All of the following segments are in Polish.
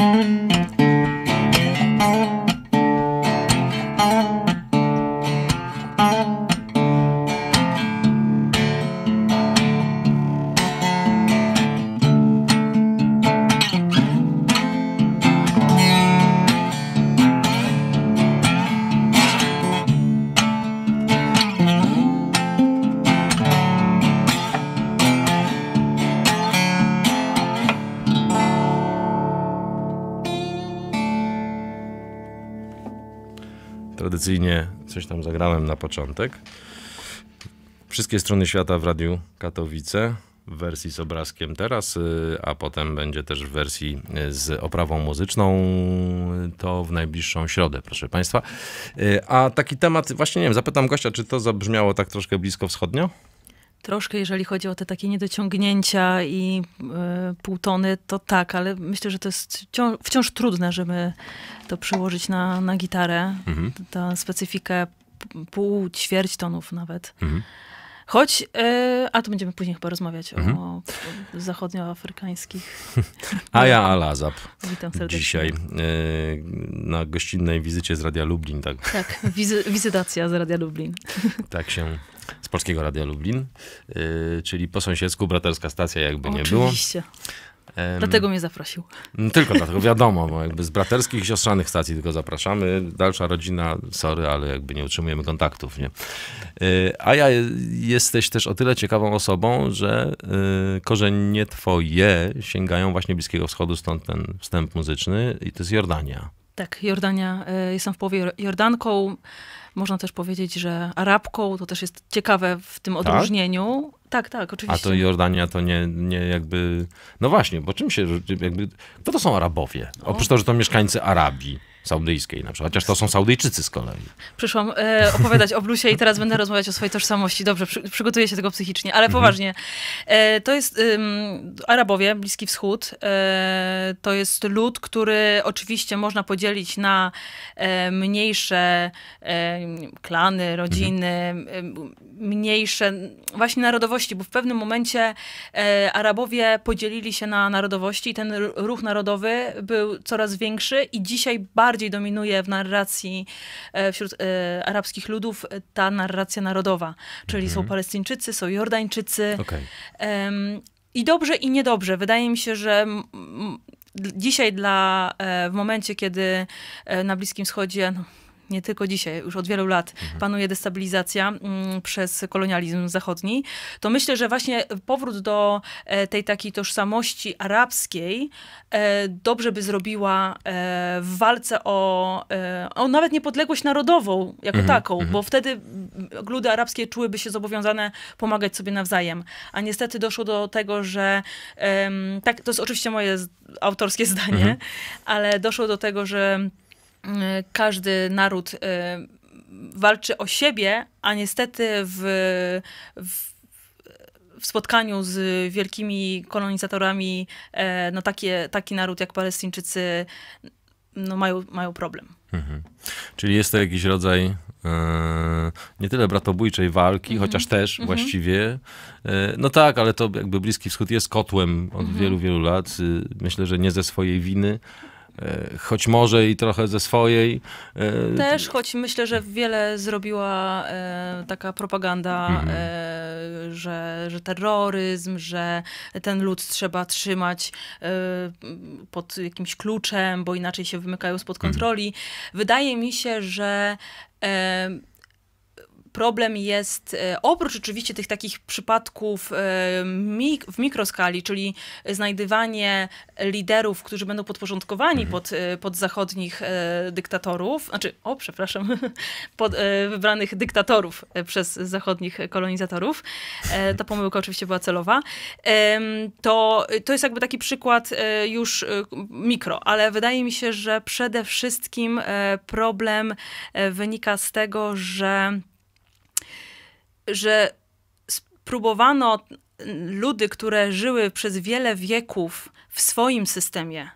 Thank you. tradycyjnie coś tam zagrałem na początek. Wszystkie strony świata w Radiu Katowice w wersji z obrazkiem teraz, y, a potem będzie też w wersji y, z oprawą muzyczną. Y, to w najbliższą środę, proszę Państwa. A taki temat, właśnie nie wiem, zapytam gościa, czy to zabrzmiało tak troszkę blisko wschodnio? Troszkę, jeżeli chodzi o te takie niedociągnięcia i y, to tak, ale myślę, że to jest wciąż, wciąż trudne, żeby to przyłożyć na, na gitarę, mhm. tę specyfikę pół, ćwierć tonów nawet. Mhm. Choć, y, a tu będziemy później chyba rozmawiać mhm. o, o zachodnioafrykańskich. A Alazab. Witam serdecznie. Dzisiaj y, na gościnnej wizycie z Radia Lublin. Tak, tak wizy, wizytacja z Radia Lublin. tak się Polskiego Radia Lublin, y, czyli po sąsiedzku braterska stacja jakby Oczywiście. nie było. Oczywiście. dlatego mnie zaprosił. Tylko dlatego, wiadomo, bo jakby z braterskich i siostrzanych stacji tylko zapraszamy. Dalsza rodzina, sorry, ale jakby nie utrzymujemy kontaktów, nie? Y, a ja jesteś też o tyle ciekawą osobą, że y, korzenie twoje sięgają właśnie Bliskiego Wschodu, stąd ten wstęp muzyczny i to jest Jordania. Tak, Jordania, jestem w połowie Jordanką. Można też powiedzieć, że Arabką, to też jest ciekawe w tym tak? odróżnieniu. Tak, tak, tak oczywiście. A to Jordania to nie, nie jakby. No właśnie, bo czym się. Jakby... Kto to są Arabowie? No. Oprócz tego, że to mieszkańcy Arabii saudyjskiej na przykład, chociaż to są Saudyjczycy z kolei. Przyszłam e, opowiadać o blusie i teraz będę rozmawiać o swojej tożsamości. Dobrze, przy, przygotuję się tego psychicznie, ale mhm. poważnie. E, to jest e, Arabowie, Bliski Wschód. E, to jest lud, który oczywiście można podzielić na e, mniejsze e, klany, rodziny, mhm. mniejsze właśnie narodowości, bo w pewnym momencie Arabowie podzielili się na narodowości i ten ruch narodowy był coraz większy i dzisiaj bardzo dominuje w narracji e, wśród e, arabskich ludów e, ta narracja narodowa, czyli mhm. są Palestyńczycy, są Jordańczycy. Okay. I dobrze, i niedobrze. Wydaje mi się, że dzisiaj dla, w momencie, kiedy na Bliskim Wschodzie no, nie tylko dzisiaj, już od wielu lat mhm. panuje destabilizacja mm, przez kolonializm zachodni, to myślę, że właśnie powrót do e, tej takiej tożsamości arabskiej e, dobrze by zrobiła e, w walce o, o nawet niepodległość narodową jako mhm, taką, mhm. bo wtedy ludy arabskie czułyby się zobowiązane pomagać sobie nawzajem. A niestety doszło do tego, że tak, to jest oczywiście moje autorskie zdanie, ale doszło do tego, że Y, każdy naród y, walczy o siebie, a niestety w, w, w spotkaniu z wielkimi kolonizatorami e, no takie, taki naród jak Palestyńczycy no mają, mają problem. Mhm. Czyli jest to jakiś rodzaj e, nie tyle bratobójczej walki, mhm. chociaż też mhm. właściwie. E, no tak, ale to jakby Bliski Wschód jest kotłem od mhm. wielu, wielu lat. Y, myślę, że nie ze swojej winy, E, choć może i trochę ze swojej. E, Też, choć myślę, że wiele zrobiła e, taka propaganda, mhm. że, że terroryzm, że ten lud trzeba trzymać pod jakimś kluczem, bo inaczej się wymykają spod mhm. kontroli. Mhm. Wydaje mi się, że problem jest, e, oprócz oczywiście tych takich przypadków e, w mikroskali, czyli znajdywanie liderów, którzy będą podporządkowani mhm. pod, e, pod zachodnich dyktatorów, znaczy, o przepraszam, pod wybranych dyktatorów przez zachodnich kolonizatorów, ta pomyłka oczywiście była celowa, to, to jest jakby taki przykład już mikro, ale wydaje mi się, że przede wszystkim problem wynika z tego, że że spróbowano ludy, które żyły przez wiele wieków w swoim systemie,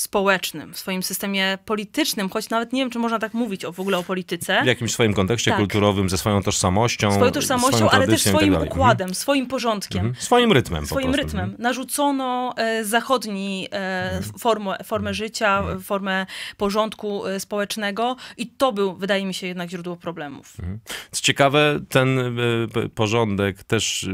społecznym, w swoim systemie politycznym, choć nawet nie wiem, czy można tak mówić o, w ogóle o polityce. W jakimś swoim kontekście tak. kulturowym, ze swoją tożsamością. Swoją tożsamością, swoją ale też tak swoim tak układem, mhm. swoim porządkiem. Mhm. Swoim rytmem. Swoim rytmem. Mhm. Narzucono e, zachodni e, mhm. formę, formę mhm. życia, formę porządku e, społecznego i to był, wydaje mi się, jednak źródło problemów. Co ciekawe, ten e, porządek też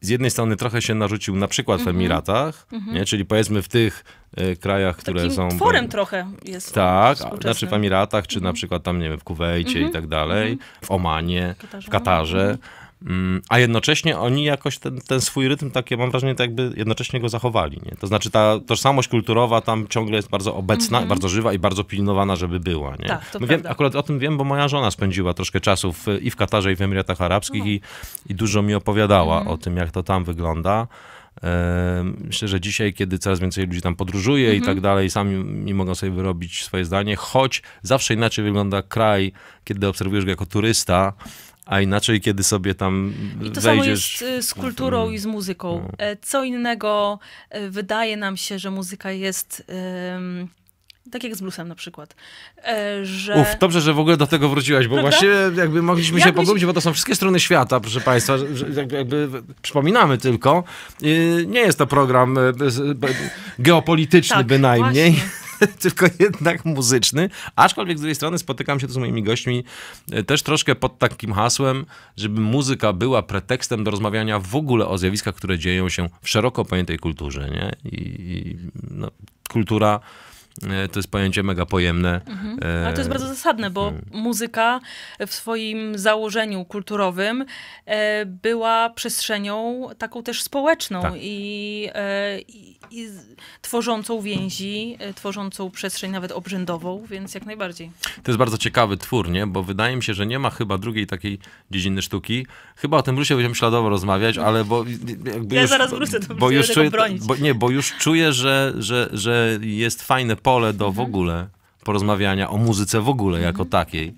z jednej strony trochę się narzucił na przykład w mhm. Emiratach, mm -hmm. nie? czyli powiedzmy w tych y, krajach, które Takim są... tworem po... trochę jest Tak, znaczy w Emiratach, czy mm -hmm. na mhm. przykład tam, nie wiem, w Kuwejcie mm -hmm. i mhm. tak dalej, w Omanie, Katarze. w Katarze. Mm, a jednocześnie oni jakoś ten, ten swój rytm, takie, mam wrażenie, tak jakby jednocześnie go zachowali. Nie? To znaczy ta tożsamość kulturowa tam ciągle jest bardzo obecna, mm -hmm. bardzo żywa i bardzo pilnowana, żeby była. Nie? Tak, no wiem, akurat o tym wiem, bo moja żona spędziła troszkę czasu w, i w Katarze, i w Emiratach Arabskich no. i, i dużo mi opowiadała mm -hmm. o tym, jak to tam wygląda. Myślę, że dzisiaj, kiedy coraz więcej ludzi tam podróżuje mm -hmm. i tak mhm. dalej, sami mogą sobie wyrobić swoje zdanie, choć zawsze inaczej wygląda kraj, kiedy obserwujesz go jako turysta, a inaczej kiedy sobie tam I to wejdziesz... samo jest y, z kulturą i z muzyką. No. E, co innego e, wydaje nam się, że muzyka jest... Um, tak jak z bluesem na przykład. E, że... Uf, dobrze, że w ogóle do tego wróciłaś, bo Prawda? właśnie jakby mogliśmy się pogubić, bo to są wszystkie strony świata, proszę Państwa. Jakby, jakby, przypominamy tylko, y, nie jest to program geopolityczny tak, bynajmniej. Właśnie. tylko jednak muzyczny. Aczkolwiek z drugiej strony spotykam się tu z moimi gośćmi e, też troszkę pod takim hasłem, żeby muzyka była pretekstem do rozmawiania w ogóle o zjawiskach, które dzieją się w szeroko pojętej kulturze. Nie? I, i no, kultura E, to jest pojęcie mega pojemne. Mhm. Ale to jest e, bardzo zasadne, bo mm. muzyka w swoim założeniu kulturowym e, była przestrzenią taką też społeczną tak. i, i, i, tworzącą więzi, tworzącą przestrzeń nawet obrzędową, więc jak najbardziej. To jest bardzo ciekawy twór, nie? bo wydaje mi się, że nie ma chyba drugiej takiej dziedziny sztuki. Chyba o tym Brusie będziemy śladowo rozmawiać, ale bo... Jakby ja już, zaraz wrócę do bo bronić. Bo, nie, bo już czuję, że, że, że jest fajne pole do w mhm. ogóle porozmawiania o muzyce w ogóle jako mhm. takiej.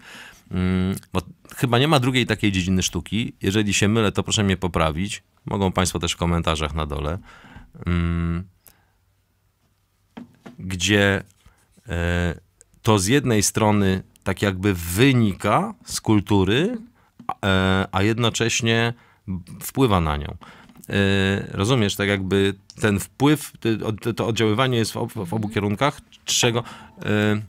Mm, bo chyba nie ma drugiej takiej dziedziny sztuki. Jeżeli się mylę, to proszę mnie poprawić. Mogą Państwo też w komentarzach na dole. Mm, gdzie e, to z jednej strony tak jakby wynika z kultury, a, e, a jednocześnie wpływa na nią. E, rozumiesz, tak jakby ten wpływ, to oddziaływanie jest w obu kierunkach, czego... E,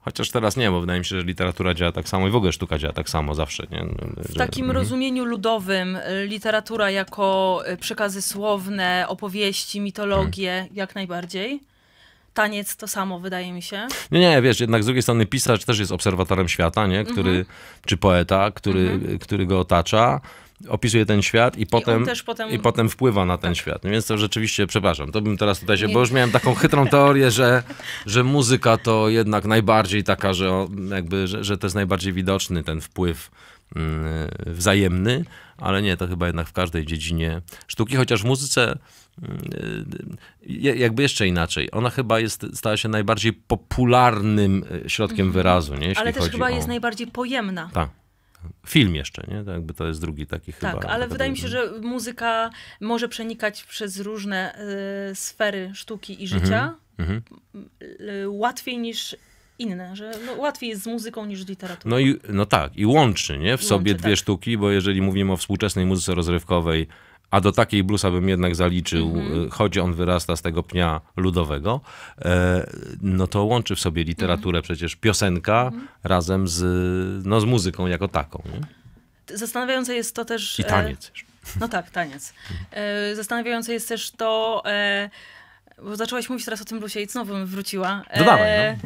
chociaż teraz nie, bo wydaje mi się, że literatura działa tak samo i w ogóle sztuka działa tak samo zawsze. Nie? W takim mhm. rozumieniu ludowym e, literatura jako przekazy słowne, opowieści, mitologie hmm. jak najbardziej. Taniec to samo, wydaje mi się. Nie, no nie, wiesz, jednak z drugiej strony pisarz też jest obserwatorem świata, nie? Który, mhm. czy poeta, który, mhm. który go otacza opisuje ten świat i potem, I potem... I potem wpływa na ten tak. świat. No więc to rzeczywiście, przepraszam, to bym teraz tutaj się, bo już miałem taką chytrą teorię, że, że muzyka to jednak najbardziej taka, że jakby, że, że to jest najbardziej widoczny ten wpływ mm, wzajemny, ale nie, to chyba jednak w każdej dziedzinie sztuki, chociaż w muzyce mm, y, jakby jeszcze inaczej. Ona chyba jest, stała się najbardziej popularnym y, środkiem mhm. wyrazu, nie? Jeśli ale też chyba o... jest najbardziej pojemna. Tak. Film jeszcze, nie? To tak, jakby to jest drugi taki tak, chyba. Tak, ale wydaje mi się, że muzyka może przenikać przez różne y, sfery sztuki i mhm, życia. Mhm, y, łatwiej niż inne, że no, łatwiej jest z muzyką niż z literaturą. No i no tak, i łączy, nie? W I sobie łączy, dwie tak. sztuki, bo jeżeli mówimy o współczesnej muzyce rozrywkowej, a do takiej blusa bym jednak zaliczył, mm-hmm. choć on wyrasta z tego pnia ludowego, e, no to łączy w sobie literaturę mm-hmm. przecież piosenka mm-hmm. razem z, no, z muzyką jako taką. Nie? Zastanawiające jest to też... I taniec. E, no tak, taniec. E, zastanawiające jest też to bo zaczęłaś mówić teraz o tym blusie i znowu bym wróciła. No dawaj, no. E,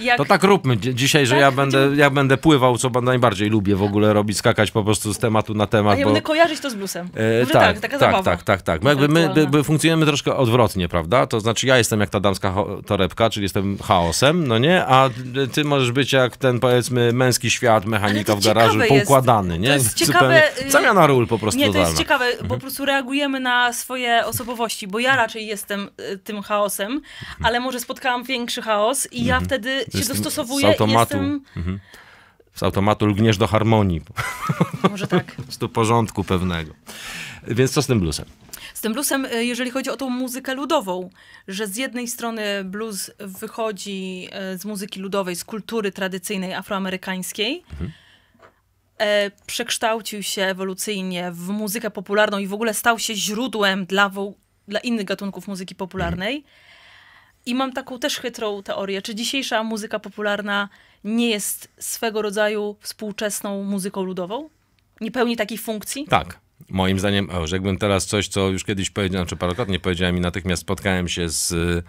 jak... To tak róbmy dzisiaj, że tak? ja, będę, ja będę pływał, co najbardziej lubię w ogóle robić, skakać po prostu z tematu na temat. A ja bo... będę kojarzyć to z bluesem. E, tak, tak, taka tak, tak, tak, tak. My, jakby my, funkcjonujemy troszkę odwrotnie, prawda? To znaczy ja jestem jak ta damska torebka, czyli jestem chaosem, no nie? A ty możesz być jak ten powiedzmy męski świat, mechanika w garażu, jest. poukładany, nie? To jest ciekawe... Zamiana y, ról po prostu. Nie, to jest ciekawe, po mhm. prostu reagujemy na swoje osobowości, bo ja raczej jestem y, tym chaosem, ale może spotkałam większy chaos i ja mhm. wtedy się dostosowuję. Z automatu. Jestem... Mhm. Z automatu lgniesz do harmonii. Może tak. z do porządku pewnego. Więc co z tym bluesem? Z tym bluesem, y, jeżeli chodzi o tą muzykę ludową, że z jednej strony blues wychodzi y, z muzyki ludowej, z kultury tradycyjnej afroamerykańskiej, mhm. e, przekształcił się ewolucyjnie w muzykę popularną i w ogóle stał się źródłem dla dla innych gatunków muzyki popularnej. I mam taką też chytrą teorię, czy dzisiejsza muzyka popularna nie jest swego rodzaju współczesną muzyką ludową? Nie pełni takiej funkcji? Tak. Moim zdaniem, że jakbym teraz coś, co już kiedyś powiedziałem, czy parokrotnie powiedziałem i natychmiast spotkałem się z, y,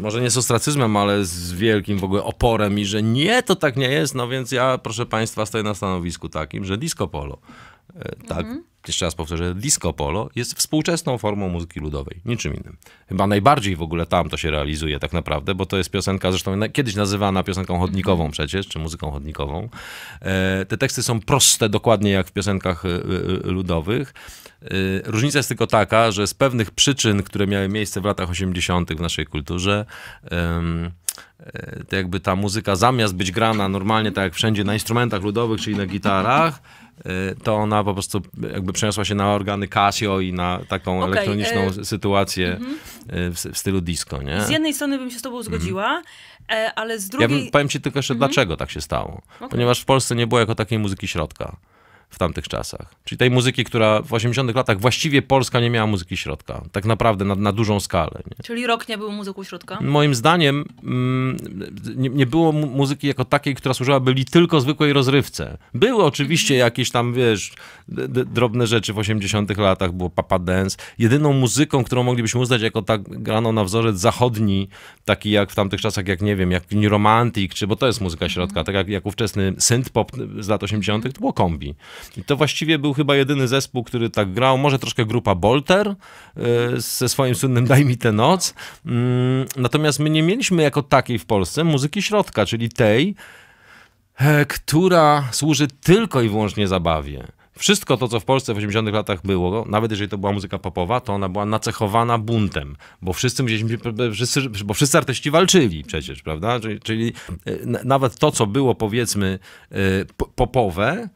może nie z ostracyzmem, ale z wielkim w ogóle oporem i że nie, to tak nie jest, no więc ja, proszę państwa, stoję na stanowisku takim, że disco polo E, tak, mhm. jeszcze raz powtórzę, disco polo jest współczesną formą muzyki ludowej, niczym innym. Chyba najbardziej w ogóle tam to się realizuje tak naprawdę, bo to jest piosenka, zresztą kiedyś nazywana piosenką chodnikową mhm. przecież, czy muzyką chodnikową. E, te teksty są proste, dokładnie jak w piosenkach e, ludowych. Różnica jest tylko taka, że z pewnych przyczyn, które miały miejsce w latach 80. w naszej kulturze, to jakby ta muzyka zamiast być grana normalnie, tak jak wszędzie, na instrumentach ludowych, czyli na gitarach, Y, to ona po prostu jakby przeniosła się na organy Casio i na taką okay, elektroniczną e... sytuację mm -hmm. w, w, stylu disco, nie? Z jednej strony bym się z tobą mhm. zgodziła, mm -hmm. ale z drugiej... Ja bym, powiem ci tylko jeszcze, mm -hmm. dlaczego tak się stało. Okay. Ponieważ w Polsce nie było jako takiej muzyki środka w tamtych czasach. Czyli tej muzyki, która w 80 latach właściwie Polska nie miała muzyki środka. Tak naprawdę na, na dużą skalę. Nie? Czyli rok nie był muzyką środka? Moim zdaniem mm, nie, nie, było muzyki jako takiej, która służyłaby li tylko zwykłej rozrywce. Były oczywiście mhm. jakieś tam, wiesz, drobne rzeczy w 80 latach, było papa dance. Jedyną muzyką, którą moglibyśmy uznać jako tak grano na wzorzec zachodni, taki jak w tamtych czasach, jak nie wiem, jak New Romantic, czy, bo to jest muzyka środka, mhm. tak jak, jak ówczesny synth pop z lat 80 to było kombi. I to właściwie był chyba jedyny zespół, który tak grał. Może troszkę grupa Bolter e, ze swoim słynnym Daj mi tę noc. Mm, natomiast my nie mieliśmy jako takiej w Polsce muzyki środka, czyli tej, e, która służy tylko i wyłącznie zabawie. Wszystko to, co w Polsce w 80-tych latach było, nawet jeżeli to była muzyka popowa, to ona była nacechowana buntem, bo wszyscy, wszyscy, bo wszyscy artyści walczyli przecież, prawda? Czyli, czyli e, nawet to, co było powiedzmy popowe,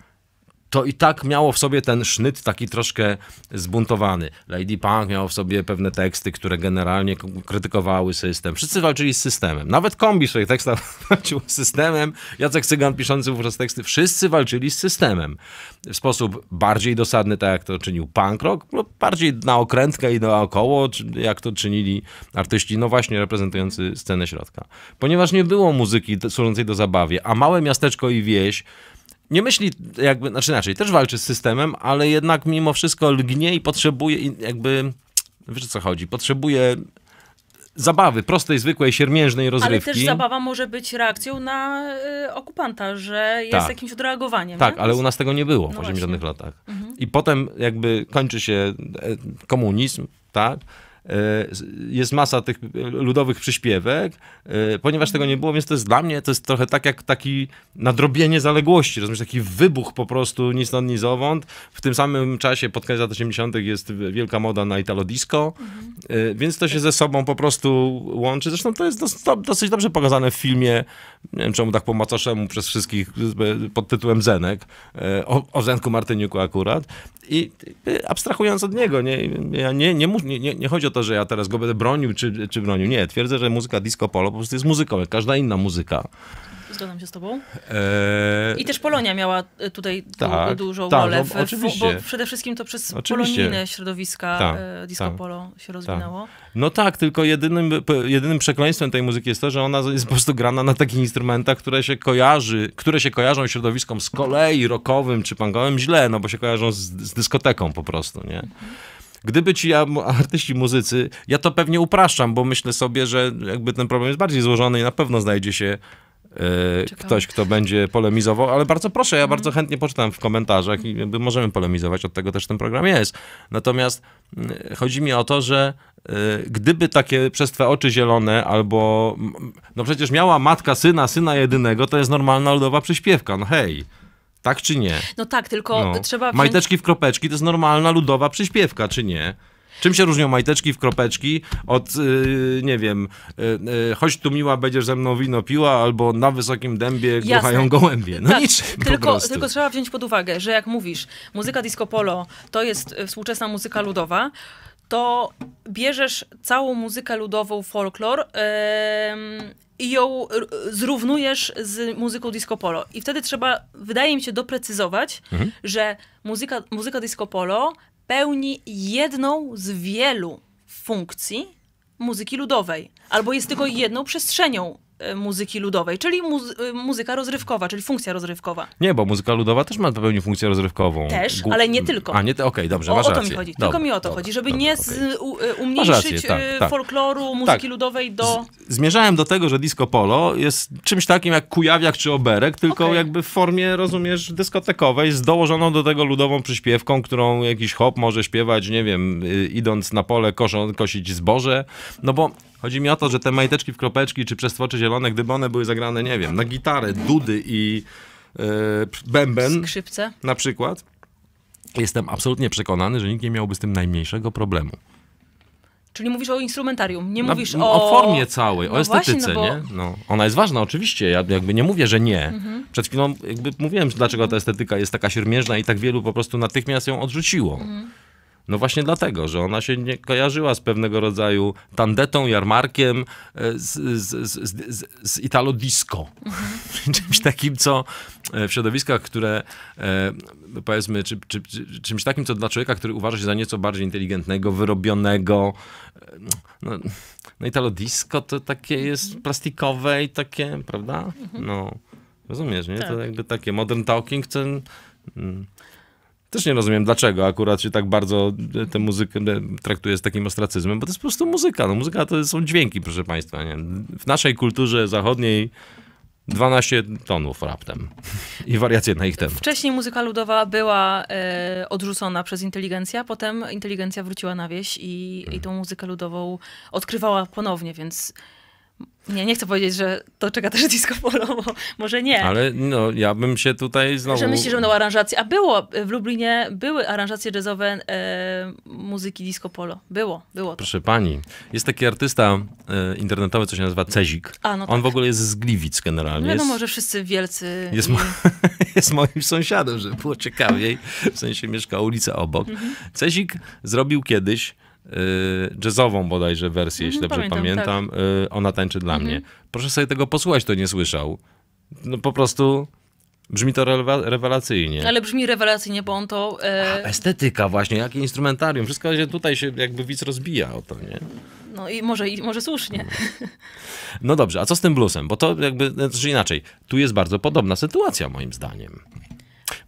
to i tak miało w sobie ten sznyt taki troszkę zbuntowany. Lady Punk miało w sobie pewne teksty, które generalnie krytykowały system. Wszyscy walczyli z systemem. Nawet kombi swoich tekstach walczył z systemem. Jacek Cygan piszący wówczas teksty. Wszyscy walczyli z systemem. W sposób bardziej dosadny, tak jak to czynił punk rock, lub no, bardziej na okrętkę i naokoło, jak to czynili artyści, no właśnie reprezentujący scenę środka. Ponieważ nie było muzyki służącej do zabawie, a małe miasteczko i wieś nie myśli jakby, znaczy inaczej, też walczy z systemem, ale jednak mimo wszystko lgnie i potrzebuje jakby, wiesz o co chodzi, potrzebuje zabawy, prostej, zwykłej, siermiężnej rozrywki. Ale też zabawa może być reakcją na y, okupanta, że jest tak. jakimś odreagowaniem. Tak, nie? ale u nas tego nie było no w 80 latach. Mhm. I potem jakby kończy się e, komunizm, tak? E, jest masa tych ludowych przyśpiewek, e, ponieważ tego nie było, więc to jest dla mnie, to jest trochę tak jak taki nadrobienie zaległości, rozumiesz, taki wybuch po prostu ni stąd, ni zowąd. W tym samym czasie, pod koniec lat 80 jest wielka moda na italo disco, mhm. więc to się ze sobą po prostu łączy. Zresztą to jest dosyć dobrze pokazane w filmie, nie wiem czemu tak po macoszemu przez wszystkich, pod tytułem Zenek, o, o Zenku Martyniuku akurat. I abstrahując od niego, nie, ja nie, nie, nie, nie chodzi o to, że ja teraz go będę bronił czy, czy bronił. Nie, twierdzę, że muzyka disco polo po prostu jest muzyką, jak każda inna muzyka. Zgadzam się z tobą. Eee... I też Polonia miała e, tutaj du tak, dużą tak, rolę. oczywiście. Bo przede wszystkim to przez oczywiście. polonijne środowiska e, tak, e, disco tak, polo się tak. rozwinęło. No tak, tylko jedynym, jedynym przekleństwem tej muzyki jest to, że ona jest po prostu grana na takich instrumentach, które się kojarzy, które się kojarzą środowiskom z kolei rockowym czy punkowym źle, no bo się kojarzą z, z dyskoteką po prostu, nie? Mhm. Gdyby ci artyści, muzycy, ja to pewnie upraszczam, bo myślę sobie, że jakby ten problem jest bardziej złożony i na pewno znajdzie się e, ktoś, kto będzie polemizował, ale bardzo proszę, ja mm. bardzo chętnie poczytam w komentarzach i możemy polemizować, od tego też ten program jest. Natomiast e, chodzi mi o to, że e, gdyby takie przez twoje oczy zielone albo, no przecież miała matka syna, syna jedynego, to jest normalna ludowa przyśpiewka, no hej. Tak czy nie? No tak, tylko no. trzeba... Wziąć... Majteczki w kropeczki to jest normalna ludowa przyśpiewka, czy nie? Czym się różnią majteczki w kropeczki od, yy, nie wiem, yy, yy, choć tu miła będziesz ze mną wino piła, albo na wysokim dębie kochają gołębie. No tak, niczym tylko, tylko trzeba wziąć pod uwagę, że jak mówisz, muzyka disco polo to jest y, współczesna muzyka ludowa, to bierzesz całą muzykę ludową, folklor i ją zrównujesz z muzyką disco polo. I wtedy trzeba, wydaje mi się, doprecyzować, mhm. że muzyka, muzyka disco polo pełni jedną z wielu funkcji muzyki ludowej. Albo jest tylko jedną przestrzenią E, muzyki ludowej, czyli muzy e, muzyka rozrywkowa, czyli funkcja rozrywkowa. Nie, bo muzyka ludowa też ma pełni funkcję rozrywkową. Też, Gu ale nie tylko. A nie, okej, okay, dobrze, o, masz o to rację. mi chodzi, dobra, tylko mi o to dobra, chodzi, żeby dobra, nie okay. u, umniejszyć rację, tak, e, tak. folkloru, tak. muzyki tak. ludowej do... Z zmierzałem do tego, że disco polo jest czymś takim jak kujawiak czy oberek, tylko okay. jakby w formie, rozumiesz, dyskotekowej, z dołożoną do tego ludową przyśpiewką, którą jakiś hop może śpiewać, nie wiem, y, idąc na pole koszą, kosić zboże, no bo Chodzi mi o to, że te majteczki w kropeczki czy przestwocze zielone, gdyby one były zagrane, nie wiem, na gitarę, dudy i yy, bęben. Skrzypce. Na przykład. Jestem absolutnie przekonany, że nikt nie miałby z tym najmniejszego problemu. Czyli mówisz o instrumentarium, nie no, mówisz o... O formie całej, no o estetyce, właśnie, no bo... nie? No, ona jest ważna, oczywiście, ja jakby nie mówię, że nie. Mhm. Przed chwilą jakby mówiłem, dlaczego ta estetyka jest taka siermierzna i tak wielu po prostu natychmiast ją odrzuciło. Mhm. No właśnie dlatego, że ona się nie kojarzyła z pewnego rodzaju tandetą, jarmarkiem, e, z, z, z, z italo disco. Mhm. czymś takim, co e, w środowiskach, które e, powiedzmy, czy, czy, czy, czymś takim, co dla człowieka, który uważa się za nieco bardziej inteligentnego, wyrobionego. No, no italo disco to takie mhm. jest plastikowe i takie, prawda? Mhm. No, rozumiesz, nie? Tak. To jakby takie modern talking, ten... Mm, też nie rozumiem, dlaczego akurat się tak bardzo tę muzykę traktuje z takim ostracyzmem, bo to jest po prostu muzyka. No, muzyka to są dźwięki, proszę państwa. Nie? W naszej kulturze zachodniej 12 tonów raptem i wariacje na ich temat. Wcześniej muzyka ludowa była e, odrzucona przez inteligencję, potem inteligencja wróciła na wieś i, hmm. i tą muzykę ludową odkrywała ponownie, więc nie, nie chcę powiedzieć, że to czeka też disco polo, bo może nie. Ale no, ja bym się tutaj znowu... Że myślisz, że będą aranżacje. A było, w Lublinie były aranżacje jazzowe e, muzyki disco polo. Było, było to. Proszę pani, jest taki artysta e, internetowy, co się nazywa Cezik. A, no On tak. w ogóle jest z Gliwic generalnie. No, no może wszyscy wielcy... Jest, mo jest moim sąsiadem, żeby było ciekawiej. W sensie mieszka ulica obok. Mhm. Cezik zrobił kiedyś Y, jazzową bodajże wersję, jeśli mhm, dobrze pamiętam. pamiętam. Tak. Y, ona tańczy dla mhm. mnie. Proszę sobie tego posłuchać, to nie słyszał. No po prostu... Brzmi to rewelacyjnie. Ale brzmi rewelacyjnie, bo on to... E, a, estetyka właśnie, jakie instrumentarium. Wszystko się tutaj się jakby widz rozbija o to, nie? No i może, i może słusznie. Mm. No dobrze, a co z tym bluesem? Bo to jakby, znaczy inaczej, tu jest bardzo podobna sytuacja moim zdaniem.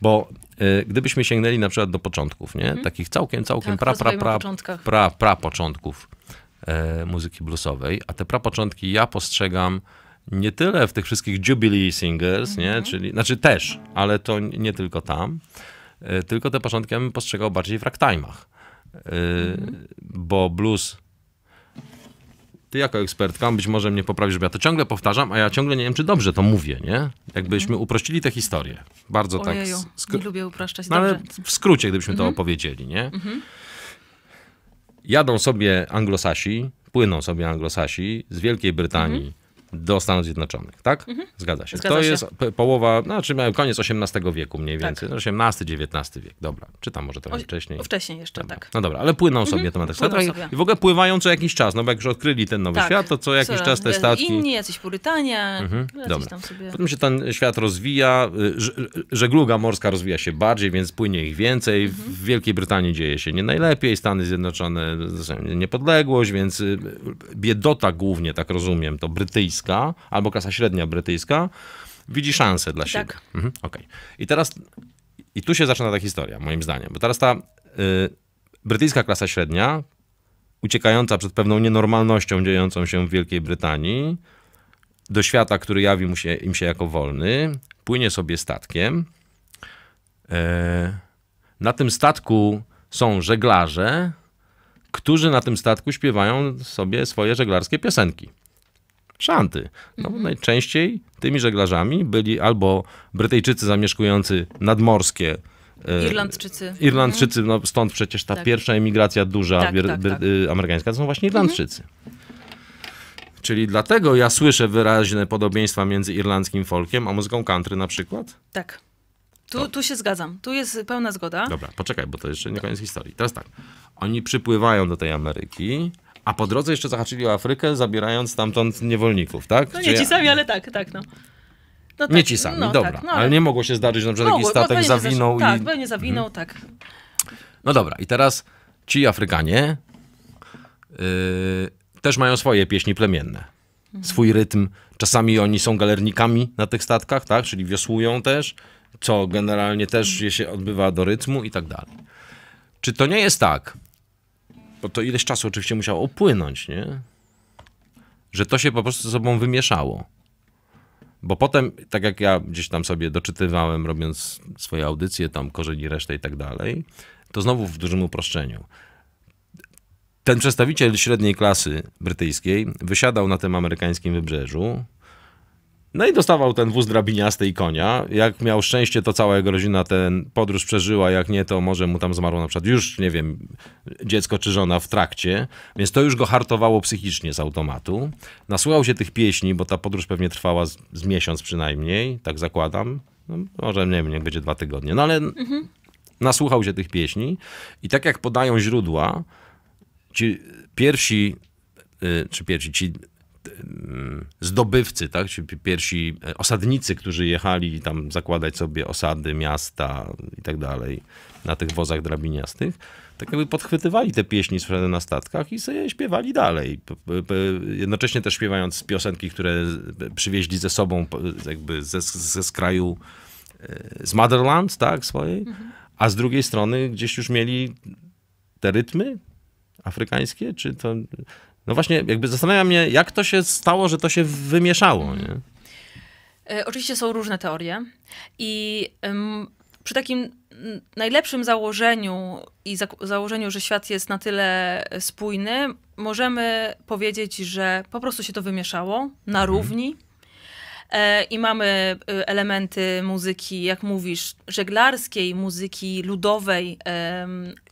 Bo Y, gdybyśmy sięgnęli na przykład do początków, nie? Mhm. Takich całkiem, całkiem tak, pra, pra, pra, pra, pra początków e, muzyki bluesowej, a te prapoczątki ja postrzegam nie tyle w tych wszystkich Jubilee Singers, mhm. nie? Czyli, znaczy też, ale to nie tylko tam, e, tylko te początki ja bym postrzegał bardziej w ragtime'ach. E, mhm. Bo blues ty jako ekspertka, być może mnie poprawisz, bo ja to ciągle powtarzam, a ja ciągle nie wiem, czy dobrze to mówię, nie? Jakbyśmy mhm. uprościli tę historię. Bardzo tak Ojeju, tak. nie lubię upraszczać, no, Ale w skrócie, gdybyśmy mhm. to opowiedzieli, nie? Mhm. Jadą sobie anglosasi, płyną sobie anglosasi z Wielkiej Brytanii mhm do Stanów Zjednoczonych, tak? Mhm. Zgadza się. Zgadza to się. jest połowa, znaczy koniec XVIII wieku mniej tak. więcej, no, tak. XVIII-XIX wiek, dobra, czy tam może trochę o, wcześniej. Wcześniej jeszcze, dobra. tak. No dobra, ale płyną mhm, sobie mhm. to na sobie. i w ogóle pływają co jakiś czas, no bo jak już odkryli ten nowy tak. świat, to co jakiś czas te statki... Inni, jacyś Purytanie, mhm. tam sobie... Potem się ten świat rozwija, y, y, żegluga morska rozwija się bardziej, więc płynie ich więcej. Mhm. W Wielkiej Brytanii dzieje się nie najlepiej, Stany Zjednoczone niepodległość, więc y, biedota głównie, tak rozumiem, to brytyjska brytyjska albo klasa średnia brytyjska widzi szansę dla siebie. Tak. Mhm, okay. I teraz, i tu się zaczyna ta historia, moim zdaniem, bo teraz ta y, brytyjska klasa średnia, uciekająca przed pewną nienormalnością dziejącą się w Wielkiej Brytanii, do świata, który jawi mu się, im się jako wolny, płynie sobie statkiem. E, na tym statku są żeglarze, którzy na tym statku śpiewają sobie swoje żeglarskie piosenki szanty. No, mhm. Najczęściej tymi żeglarzami byli albo Brytyjczycy zamieszkujący nadmorskie e, Irlandczycy. Irlandczycy, mhm. no stąd przecież ta tak. pierwsza emigracja duża tak, tak. tak. Y, amerykańska, to są właśnie mhm. Irlandczycy. Mhm. Czyli dlatego ja słyszę wyraźne podobieństwa między irlandzkim folkiem a muzyką country na przykład? Tak. Tu, tu się zgadzam. Tu jest pełna zgoda. Dobra, poczekaj, bo to jeszcze nie koniec historii. Teraz tak. Oni przypływają do tej Ameryki, a po drodze jeszcze zahaczyli o Afrykę, zabierając stamtąd niewolników, tak? No nie ci sami, ja... ale tak, tak, no. no tak, nie ci sami, no, dobra. Tak, no, ale... ale... nie mogło się zdarzyć, że na jakiś statek zawinął. Zasz... Tak, I... Tak, pewnie zawinął, mhm. tak. No dobra, i teraz ci Afrykanie yy, też mają swoje pieśni plemienne, mhm. swój rytm. Czasami oni są galernikami na tych statkach, tak? Czyli wiosłują też, co generalnie też mhm. się odbywa do rytmu i tak dalej. Czy to nie jest tak, bo to ileś czasu oczywiście musiało upłynąć, nie? Że to się po prostu ze sobą wymieszało. Bo potem, tak jak ja gdzieś tam sobie doczytywałem, robiąc swoje audycje, tam korzeni resztę i tak dalej, to znowu w dużym uproszczeniu. Ten przedstawiciel średniej klasy brytyjskiej wysiadał na tym amerykańskim wybrzeżu, no i dostawał ten wóz drabiniasty i konia. Jak miał szczęście, to cała jego rodzina ten podróż przeżyła, jak nie, to może mu tam zmarło na przykład już, nie wiem, dziecko czy żona w trakcie, więc to już go hartowało psychicznie z automatu. Nasłuchał się tych pieśni, bo ta podróż pewnie trwała z, z miesiąc przynajmniej, tak zakładam. No, może, nie wiem, niech będzie dwa tygodnie. No ale mhm. nasłuchał się tych pieśni i tak jak podają źródła, ci pierwsi, y, czy pierwsi, ci zdobywcy, tak? Czyli pierwsi e, osadnicy, którzy jechali tam zakładać sobie osady, miasta i tak dalej na tych wozach drabiniastych, tak jakby podchwytywali te pieśni sprzedane na statkach i sobie śpiewali dalej. Jednocześnie też śpiewając piosenki, które e, przywieźli ze sobą jakby ze, ze skraju, e, z Motherland, tak, swojej, mhm. a z drugiej strony gdzieś już mieli te rytmy afrykańskie, czy to no właśnie, jakby zastanawia mnie, jak to się stało, że to się wymieszało, mhm. nie? E, oczywiście są różne teorie i ym, przy takim najlepszym założeniu i za założeniu, że świat jest na tyle spójny, możemy powiedzieć, że po prostu się to wymieszało na mhm. równi. E, I mamy y, elementy muzyki, jak mówisz, żeglarskiej, muzyki ludowej.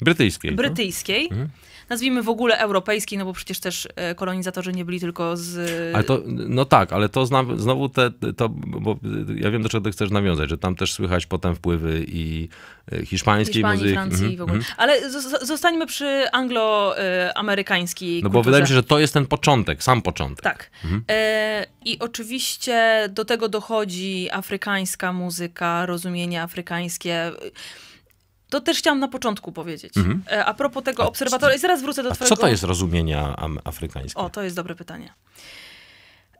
brytyjskiej. Brytyjskiej. No? nazwijmy w ogóle europejskiej, no bo przecież też e, kolonizatorzy nie byli tylko z... Ale to, no tak, ale to znam, znowu te, to, bo ja wiem do czego chcesz nawiązać, że tam też słychać potem wpływy i e, hiszpańskiej Hiszpanii, muzyki. Francji mm, w ogóle. Mhm. Ale zostańmy przy angloamerykańskiej No bo wydaje mi się, że to jest ten początek, sam początek. Tak. Mhm. E, I oczywiście do tego dochodzi afrykańska muzyka, rozumienie afrykańskie. To też chciałam na początku powiedzieć. Mhm. E, a propos tego obserwatora, i zaraz wrócę do twojego... Co to jest rozumienia afrykańskie? O, to jest dobre pytanie.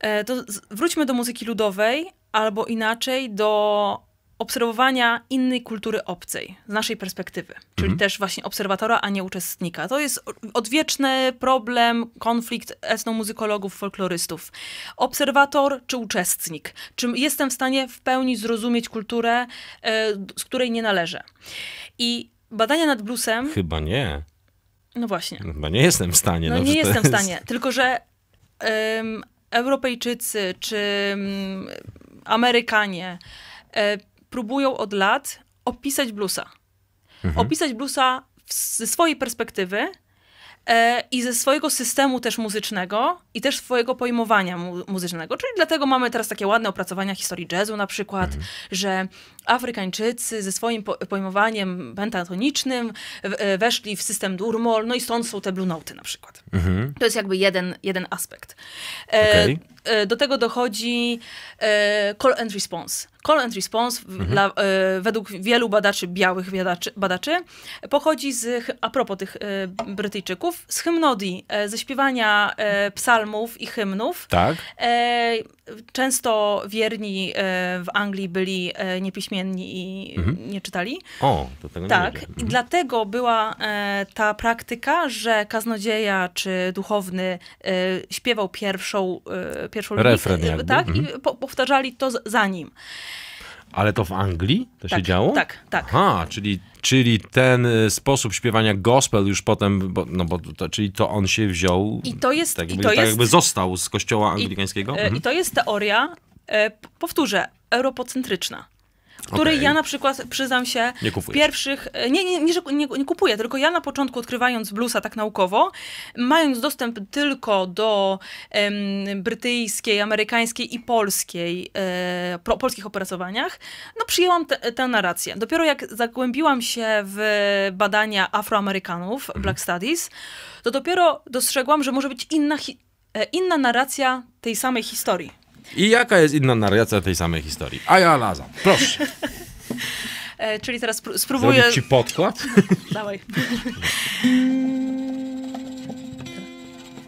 E, to wróćmy do muzyki ludowej, albo inaczej do obserwowania innej kultury obcej z naszej perspektywy, czyli mhm. też właśnie obserwatora, a nie uczestnika. To jest odwieczny problem, konflikt etnomuzykologów, folklorystów. Obserwator czy uczestnik? Czy jestem w stanie w pełni zrozumieć kulturę, e, z której nie należę? I badania nad bluesem. Chyba nie. No właśnie. No chyba nie jestem w stanie. No, no nie jestem w stanie. Tylko, że um, Europejczycy czy um, Amerykanie e, próbują od lat opisać bluesa. Mhm. Opisać bluesa ze swojej perspektywy e, i ze swojego systemu też muzycznego i też swojego pojmowania mu, muzycznego. Czyli dlatego mamy teraz takie ładne opracowania historii jazzu na przykład, mhm. że Afrykańczycy ze swoim pojmowaniem pentatonicznym e, weszli w system Durmol, no i stąd są te blue note na przykład. Mhm. To jest jakby jeden, jeden aspekt. E, okay. E, do tego dochodzi call and response. Call and response mhm. dla, według wielu badaczy, białych badaczy, badaczy, pochodzi z, a propos tych Brytyjczyków, z hymnodii, ze śpiewania psalmów i hymnów. Tak często wierni e, w Anglii byli e, niepiśmienni i mhm. nie czytali. O, to tego tak. nie Tak, mhm. dlatego była e, ta praktyka, że kaznodzieja czy duchowny śpiewał pierwszą, pierwszą Refren tak, mhm. i powtarzali to za nim. Ale to w Anglii to tak, się działo? Tak, tak. Aha, czyli, czyli ten y, sposób śpiewania gospel już potem, bo, no bo to, czyli to on się wziął. I to jest. Tak jakby, to tak jest, jakby został z kościoła anglikańskiego. Y, I, mhm. i to jest teoria, y, powtórzę, europocentryczna który okay. ja na przykład, przyznam się, nie pierwszych, e, nie, nie, nie, nie, kupuję, tylko ja na początku odkrywając bluesa tak naukowo, mając dostęp tylko do em, brytyjskiej, amerykańskiej i polskiej, e, pro, polskich opracowaniach, no przyjęłam tę narrację. Dopiero jak zagłębiłam się w badania afroamerykanów, mhm. Black Studies, to dopiero dostrzegłam, że może być inna, e, inna narracja tej samej historii. I jaka jest inna narracja tej samej historii? A ja lazam. Proszę. E, czyli teraz spr- spróbuję... Zrobić ci podkład? Dawaj.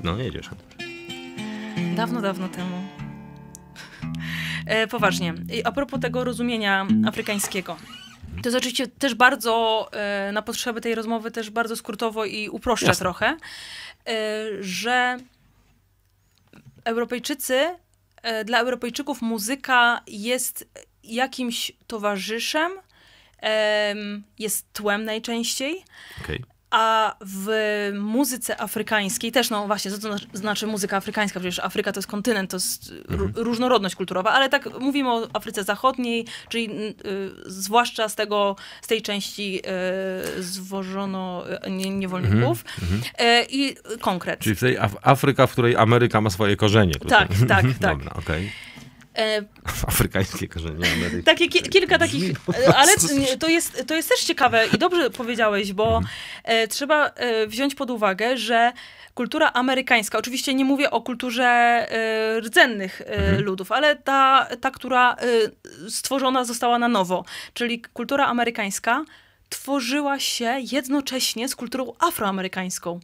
No, jedziesz. Dawno, dawno temu. E, poważnie. I a propos tego rozumienia afrykańskiego. To jest oczywiście znaczy, też bardzo, e, na potrzeby tej rozmowy, też bardzo skrótowo i uproszczę Jasne. trochę, e, że Europejczycy E, dla Europejczyków muzyka jest jakimś towarzyszem, jest tłem najczęściej. Okay. A w muzyce afrykańskiej też, no właśnie, co to znaczy muzyka afrykańska? Przecież Afryka to jest kontynent, to jest mhm. różnorodność kulturowa, ale tak mówimy o Afryce Zachodniej, czyli y, zwłaszcza z tego, z tej części y, zwożono y, niewolników mhm, mhm. y, i konkret. Czyli w tej Af Afryka, w której Ameryka ma swoje korzenie. Tutaj. Tak, tak, tak. Dobra, okay. E, Afrykańskie korzenie Amerykańskie. Takie ki kilka takich, e, ale to jest, to jest też ciekawe i dobrze powiedziałeś, bo mhm. e, trzeba e, wziąć pod uwagę, że kultura amerykańska, oczywiście nie mówię o kulturze e, rdzennych mhm. ludów, ale ta, ta która stworzona została na nowo, czyli kultura amerykańska tworzyła się jednocześnie z kulturą afroamerykańską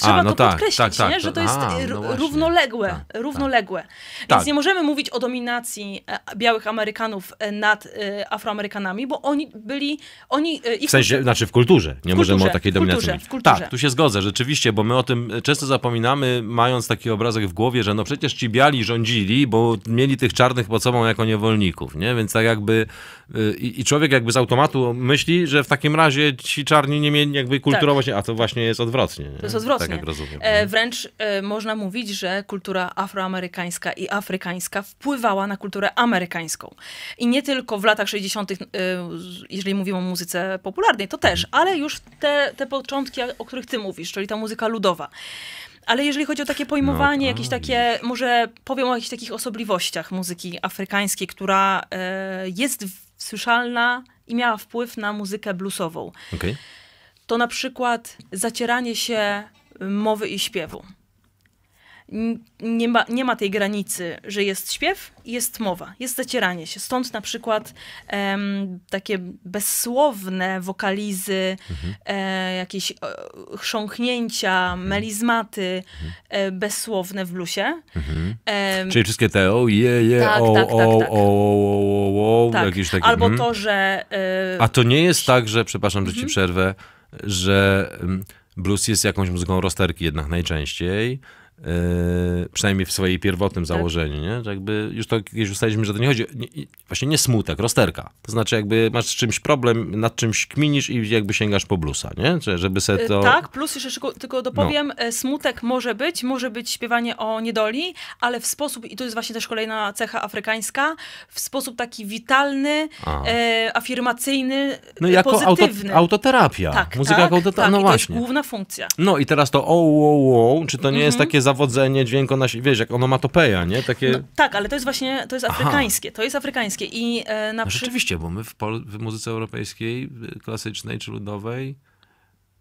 trzeba A, no to tak, podkreślić, tak, tak, że to jest A, y, no równoległe. Tak, tak. równoległe. Tak. Więc nie możemy mówić o dominacji e, białych Amerykanów e, nad e, Afroamerykanami, bo oni byli, oni... Ich... W sensie, znaczy w kulturze. Nie w możemy kulturze, o takiej dominacji kulturze, mówić. Kulturze. Tak, tu się zgodzę, rzeczywiście, bo my o tym często zapominamy, mając taki obrazek w głowie, że no przecież ci biali rządzili, bo mieli tych czarnych pod sobą jako niewolników, nie? Więc tak jakby i, i człowiek jakby z automatu myśli, że w takim razie ci czarni nie mieli jakby kulturowo, tak. a to właśnie jest odwrotnie. Nie? To jest odwrotnie tak jak rozumiem. E, mhm. wręcz e, można mówić, że kultura afroamerykańska i afrykańska wpływała na kulturę amerykańską. I nie tylko w latach 60., e, jeżeli mówimy o muzyce popularnej, to też, mhm. ale już te, te początki, o których ty mówisz, czyli ta muzyka ludowa. Ale jeżeli chodzi o takie pojmowanie, no, jakieś takie, może powiem o jakichś takich osobliwościach muzyki afrykańskiej, która e, jest słyszalna i miała wpływ na muzykę bluesową. Okay. To na przykład zacieranie się mowy i śpiewu. Nie ma, nie ma tej granicy, że jest śpiew i jest mowa, jest zacieranie się. Stąd na przykład em, takie bezsłowne wokalizy, mhm. e, jakieś e, chrząknięcia, mhm. melizmaty mhm. e, bezsłowne w blusie. Mhm. E, Czyli wszystkie te o, e, je, je, tak, tak, tak, o, o, o, o, jakieś takie. Albo mhm. to, że... E, A to nie jest tak, że, przepraszam, że ci mhm. przerwę, że... Blues jest jakąś muzyką rozterki jednak najczęściej. Yy, przynajmniej w swojej pierwotnym tak. założeniu, nie? Że jakby już to kiedyś ustaliśmy, że to nie chodzi, nie, właśnie nie smutek, rozterka. To znaczy jakby masz z czymś problem, nad czymś kminisz i jakby sięgasz po blusa, nie? Że, żeby se yy, to... Tak, plus jeszcze tylko dopowiem, no. E, smutek może być, może być śpiewanie o niedoli, ale w sposób, i to jest właśnie też kolejna cecha afrykańska, w sposób taki witalny, e, afirmacyjny, No jako pozytywny. Auto, autoterapia. Tak, Muzyka tak, jako autoterapia, no tak, no właśnie. główna funkcja. No i teraz to o, o, o, czy to nie jest mhm. takie zawodzenie, dźwięk ona się, wiesz, jak onomatopeja, nie? Takie... No, tak, ale to jest właśnie, to jest afrykańskie, Aha. to jest afrykańskie i e, na no, Rzeczywiście, bo my w, pol- w muzyce europejskiej, e, klasycznej czy ludowej,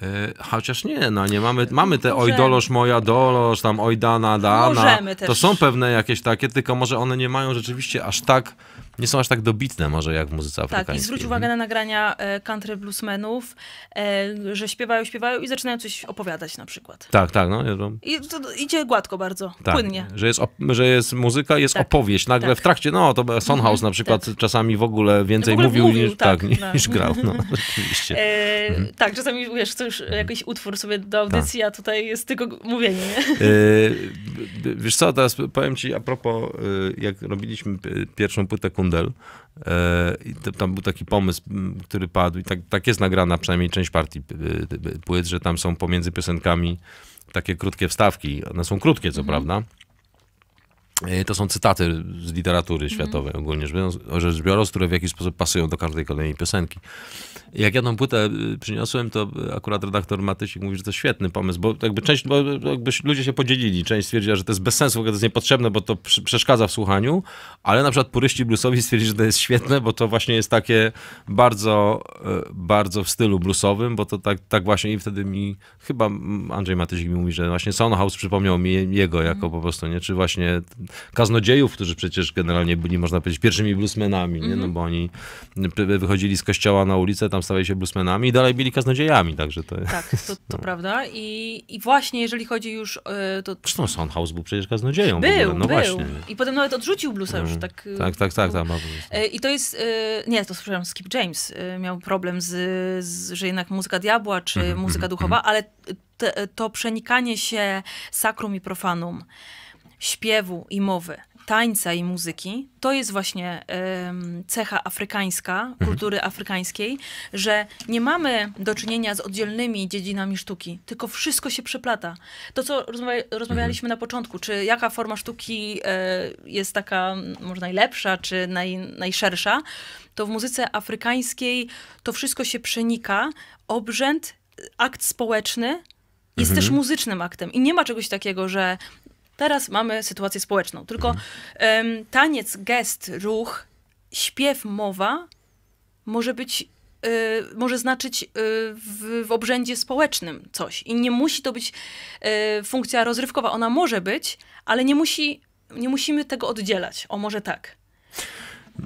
e, Chociaż nie, no nie mamy, mamy te oj dolosz, moja dolosz, tam oj dana, dana. Możemy też. To są pewne jakieś takie, tylko może one nie mają rzeczywiście aż tak nie są aż tak dobitne może jak w muzyce afrykańskiej. Tak, i zwróć uwagę mhm. na nagrania e, country bluesmenów, e, że śpiewają, śpiewają i zaczynają coś opowiadać na przykład. Tak, tak. No. I to idzie gładko bardzo, tak, płynnie. Że jest, że jest muzyka, jest tak, opowieść. Nagle tak. w trakcie, no to mhm, Sonhouse na tak. przykład czasami w ogóle no więcej w ogóle mówił, mówił, niż, tak, tak no. niż grał. No, oczywiście. E, mhm. Tak, czasami wiesz, chcesz mhm. jakiś utwór sobie do audycji, tak. a tutaj jest tylko mówienie. E, wiesz co, teraz powiem ci a propos, y, jak robiliśmy pierwszą płytę E, I Tam był taki pomysł, który padł i tak, tak jest nagrana przynajmniej część partii płyt, że tam są pomiędzy piosenkami takie krótkie wstawki. One są krótkie, co mhm. prawda, E, to są cytaty z literatury mhm. światowej mm. ogólnie rzecz biorąc, które w jakiś sposób pasują do każdej kolejnej piosenki. Jak ja tą płytę y, przyniosłem, to akurat redaktor Matysik mówi, że to świetny pomysł, bo jakby część, bo jakby ludzie się podzielili. Część stwierdziła, że to jest bez sensu, to jest niepotrzebne, bo to przeszkadza w słuchaniu, ale na przykład puryści bluesowi stwierdzili, że to jest świetne, bo to właśnie jest takie bardzo, e, bardzo w stylu bluesowym, bo to tak, tak właśnie i wtedy mi, chyba Andrzej Matysik mi mówi, że właśnie House przypomniał mi jego jako po prostu, nie? Czy właśnie kaznodziejów, którzy przecież generalnie byli, można powiedzieć, pierwszymi bluesmenami, nie? no mhm. bo oni y, wychodzili z kościoła na ulicę, tam stawali się bluesmenami i dalej byli kaznodziejami, także to jest... Tak, to, to no. prawda I, i właśnie jeżeli chodzi już... Y, to... Zresztą Soundhouse był przecież kaznodzieją. Był, no był. właśnie. I potem nawet odrzucił bluesa już mhm. tak, y, tak... Tak, tak, tak. tak, tak I to jest... nie, to przepraszam, Skip James miał problem z, z, że jednak muzyka diabła czy mhm, muzyka duchowa, ale te, to przenikanie się sakrum i profanum śpiewu i mowy, tańca i muzyki, to jest właśnie ym, cecha afrykańska, mhm. kultury afrykańskiej, że nie mamy do czynienia z oddzielnymi dziedzinami sztuki, tylko wszystko się przeplata. To, co rozmawia mhm. rozmawialiśmy na początku, czy jaka forma sztuki y, jest taka może najlepsza, czy naj, najszersza, to w muzyce afrykańskiej to wszystko się przenika. Obrzęd, e, akt społeczny, jest mhm. też muzycznym aktem. I nie ma czegoś takiego, że Teraz mamy sytuację społeczną. Tylko um, taniec, gest, ruch, śpiew, mowa może być Y, może znaczyć y, w, w, obrzędzie społecznym coś. I nie musi to być y, funkcja rozrywkowa. Ona może być, ale nie, musi, nie musimy tego oddzielać. O, może tak.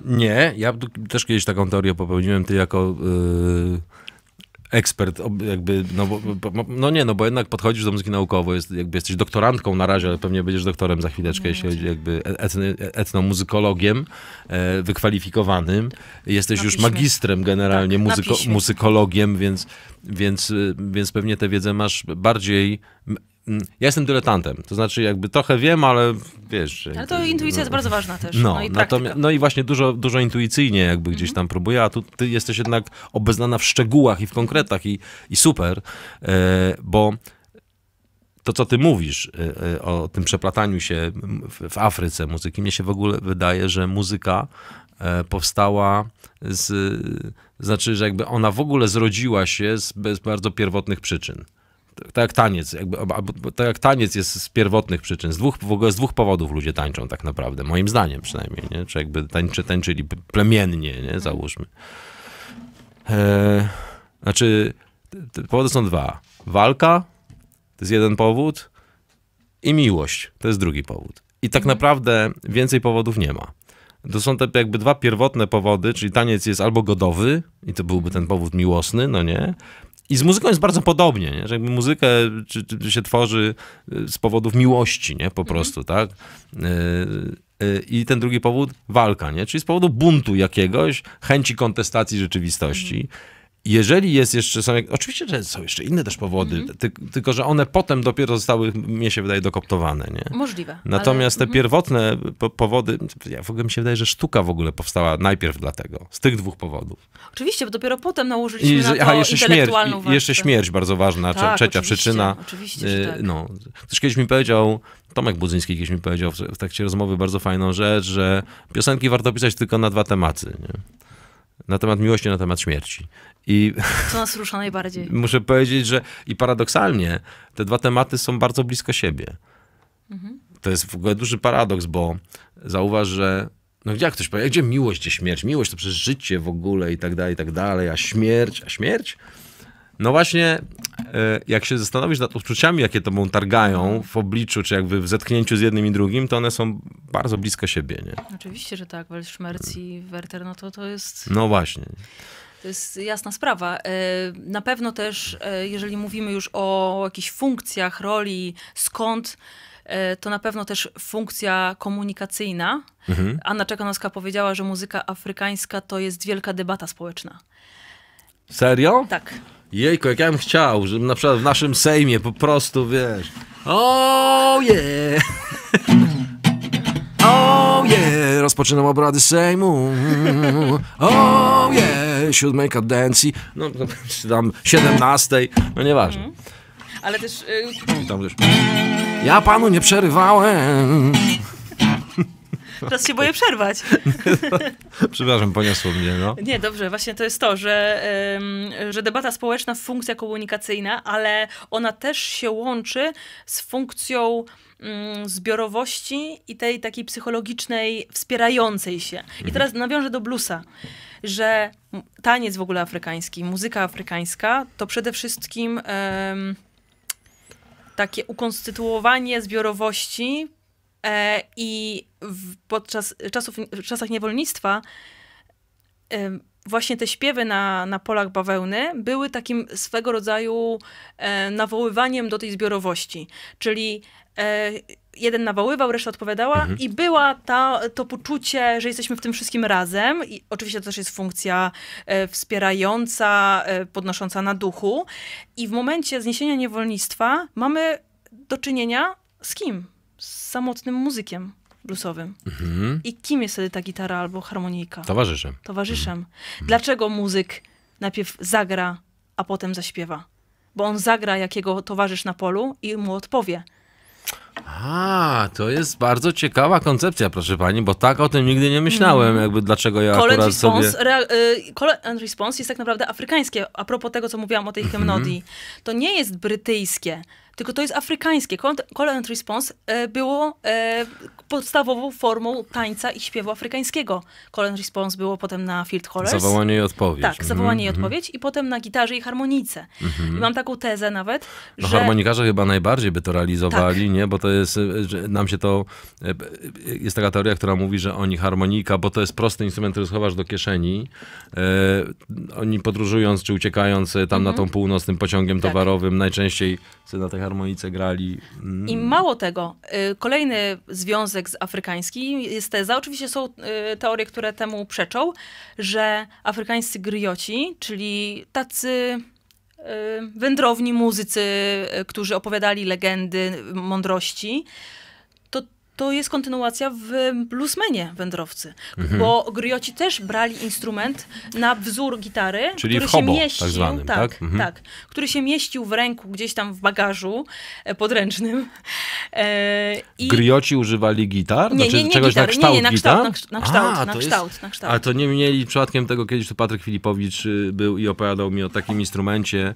Nie, ja też kiedyś taką teorię popełniłem, ty jako y, ekspert, jakby, no, bo, no nie, no bo jednak podchodzisz do muzyki naukowo jest, jakby jesteś doktorantką na razie, ale pewnie będziesz doktorem za chwileczkę, no jeśli chodzi jakby e, etny, etnomuzykologiem e, wykwalifikowanym. Jesteś już magistrem generalnie, tak, muzyko, muzykologiem, więc, więc, y, więc pewnie tę wiedzę masz bardziej Mm, ja jestem dyletantem, to znaczy jakby trochę wiem, ale wiesz... Ale to intuicja no, jest bardzo ważna też, no, no i No i właśnie dużo, dużo intuicyjnie jakby gdzieś mhm. tam próbuję, a tu ty jesteś jednak obeznana w szczegółach i w konkretach i, i super, e, bo to, co ty mówisz e, e, o tym przeplataniu się w Afryce muzyki, mnie się w ogóle wydaje, że muzyka powstała z, znaczy, że jakby ona w ogóle zrodziła się z bardzo pierwotnych przyczyn tak jak taniec, jakby, tak jak taniec jest z pierwotnych przyczyn, z dwóch, w ogóle z dwóch powodów ludzie tańczą tak naprawdę, moim zdaniem przynajmniej, nie? czy jakby tańczy, tańczyli plemiennie, nie? Mhm. załóżmy. E, znaczy, powody są dwa. Walka to jest jeden powód i miłość to jest drugi powód. I tak mhm. naprawdę więcej powodów nie ma. To są te jakby dwa pierwotne powody, czyli taniec jest albo godowy, i to byłby ten powód miłosny, no nie, i z muzyką jest bardzo podobnie, nie? że muzykę czy, czy się tworzy y, z powodów miłości, nie? po mhm. prostu, tak? Y, y, I ten drugi powód, walka, nie? czyli z powodu buntu jakiegoś, chęci kontestacji rzeczywistości. Mhm jeżeli jest jeszcze, są, oczywiście że są jeszcze inne też powody, mm -hmm. ty, tylko że one potem dopiero zostały, mnie się wydaje, dokoptowane. Nie? Możliwe. Natomiast ale... te mhm. pierwotne po powody, ja w ogóle mi się wydaje, że sztuka w ogóle powstała najpierw dlatego, z tych dwóch powodów. Oczywiście, bo dopiero potem nałożyliśmy I, na to aha, jeszcze intelektualną śmierć, Jeszcze śmierć bardzo ważna, tak, trzecia oczywiście, przyczyna. Oczywiście, że y, tak. no, Ktoś kiedyś mi powiedział, Tomek Budzyński kiedyś mi powiedział w, w trakcie rozmowy bardzo fajną rzecz, że piosenki warto pisać tylko na dwa tematy. Nie? na temat miłości, na temat śmierci. I Co nas rusza najbardziej? muszę powiedzieć, że i paradoksalnie te dwa tematy są bardzo blisko siebie. Mhm. To jest w ogóle duży paradoks, bo zauważ, że no jak ktoś powie, gdzie miłość, gdzie śmierć? Miłość to przecież życie w ogóle i tak dalej, i tak dalej, a śmierć, a śmierć? No właśnie, e, jak się zastanowisz nad odczuciami, jakie to targają w obliczu, czy jakby w zetknięciu z jednym i drugim, to one są bardzo blisko siebie, nie? Oczywiście, że tak. Weltschmerz i Werther, no to to jest... No właśnie. To jest jasna sprawa. E, na pewno też, e, jeżeli mówimy już o jakichś funkcjach, roli, skąd to na pewno też funkcja komunikacyjna. Mhm. Anna Czekanowska powiedziała, że muzyka afrykańska to jest wielka debata społeczna. Serio? Tak. Jejko, jak ja bym chciał, żebym na przykład w naszym Sejmie po prostu, wiesz... Oh yeah! Oh yeah! Rozpoczynam obrady Sejmu. Oh yeah! Siódmej kadencji. No, tam siedemnastej. No nieważne. Mhm. Ale też... Y- tam też... Ja panu nie przerywałem. Teraz się boję przerwać. Przepraszam, poniosło mnie, no. Nie, dobrze, właśnie to jest to, że, że debata społeczna, funkcja komunikacyjna, ale ona też się łączy z funkcją mm, zbiorowości i tej takiej psychologicznej, wspierającej się. I mhm. teraz nawiążę do blusa, że taniec w ogóle afrykański, muzyka afrykańska to przede wszystkim um, takie ukonstytuowanie zbiorowości e, i w, podczas y, czasów, w czasach niewolnictwa właśnie te śpiewy na, na polach bawełny były takim swego rodzaju e, nawoływaniem do tej zbiorowości. Czyli e, jeden nawoływał, reszta odpowiadała mhm. i była ta, to poczucie, że jesteśmy w tym wszystkim razem. I oczywiście to też jest funkcja e, wspierająca, podnosząca na duchu. I w momencie zniesienia niewolnictwa mamy do czynienia z kim? Z samotnym muzykiem bluesowym. Mhm. I kim jest wtedy ta gitara albo harmonijka? Towarzyszem. Towarzyszem. Mhm. mhm. Dlaczego muzyk najpierw zagra, a potem zaśpiewa? Bo on zagra, jakiego towarzysz na polu i mu odpowie. A, to jest bardzo ciekawa koncepcja, proszę pani, bo tak o tym nigdy nie myślałem, mhm. jakby dlaczego ja call akurat response, sobie... y, call and response jest tak naprawdę afrykańskie, a propos tego, co mówiłam o tej hymnodii. Mm -hmm. To nie jest brytyjskie, tylko to jest afrykańskie. Call and Response e, było e, podstawową formą tańca i śpiewu afrykańskiego. Call and Response było potem na Field Hollers. Zawołanie i odpowiedź. Tak, mhm, zawołanie mm -hmm. i mhm. odpowiedź i potem na gitarze i harmonice. Mm -hmm. I mam taką tezę nawet, no, że... Harmonikarze chyba najbardziej by to realizowali, tak. nie? Bo to jest, e, nam się to... Jest taka teoria, która mówi, że oni harmonika, bo to jest prosty instrument, który schowasz do kieszeni. E, oni podróżując czy uciekając tam mm -hmm. na mhm. tą północ tym pociągiem tak. towarowym najczęściej na tej tak harmonice grali. Mm. I mało tego, y, kolejny związek z afrykański jest teza, oczywiście są y, teorie, które temu przeczą, że afrykańscy grioci, czyli tacy y, wędrowni muzycy, którzy opowiadali legendy mądrości, to jest kontynuacja w bluesmenie wędrowcy, mhm. bo grioci też brali instrument na wzór gitary, Czyli który hobo, się mieścił, tak, zwanym, tak, tak? Mhm. tak, który się mieścił w ręku gdzieś tam w bagażu e, podręcznym. E, i... Grioci używali gitar? Znaczy, nie, nie, nie czegoś gitary, na kształt nie, nie, na kształt, gitar? Na, na kształt, A, na, kształt jest... na kształt. to nie mieli przypadkiem tego, kiedyś tu Patryk Filipowicz y, był i opowiadał mi o takim instrumencie,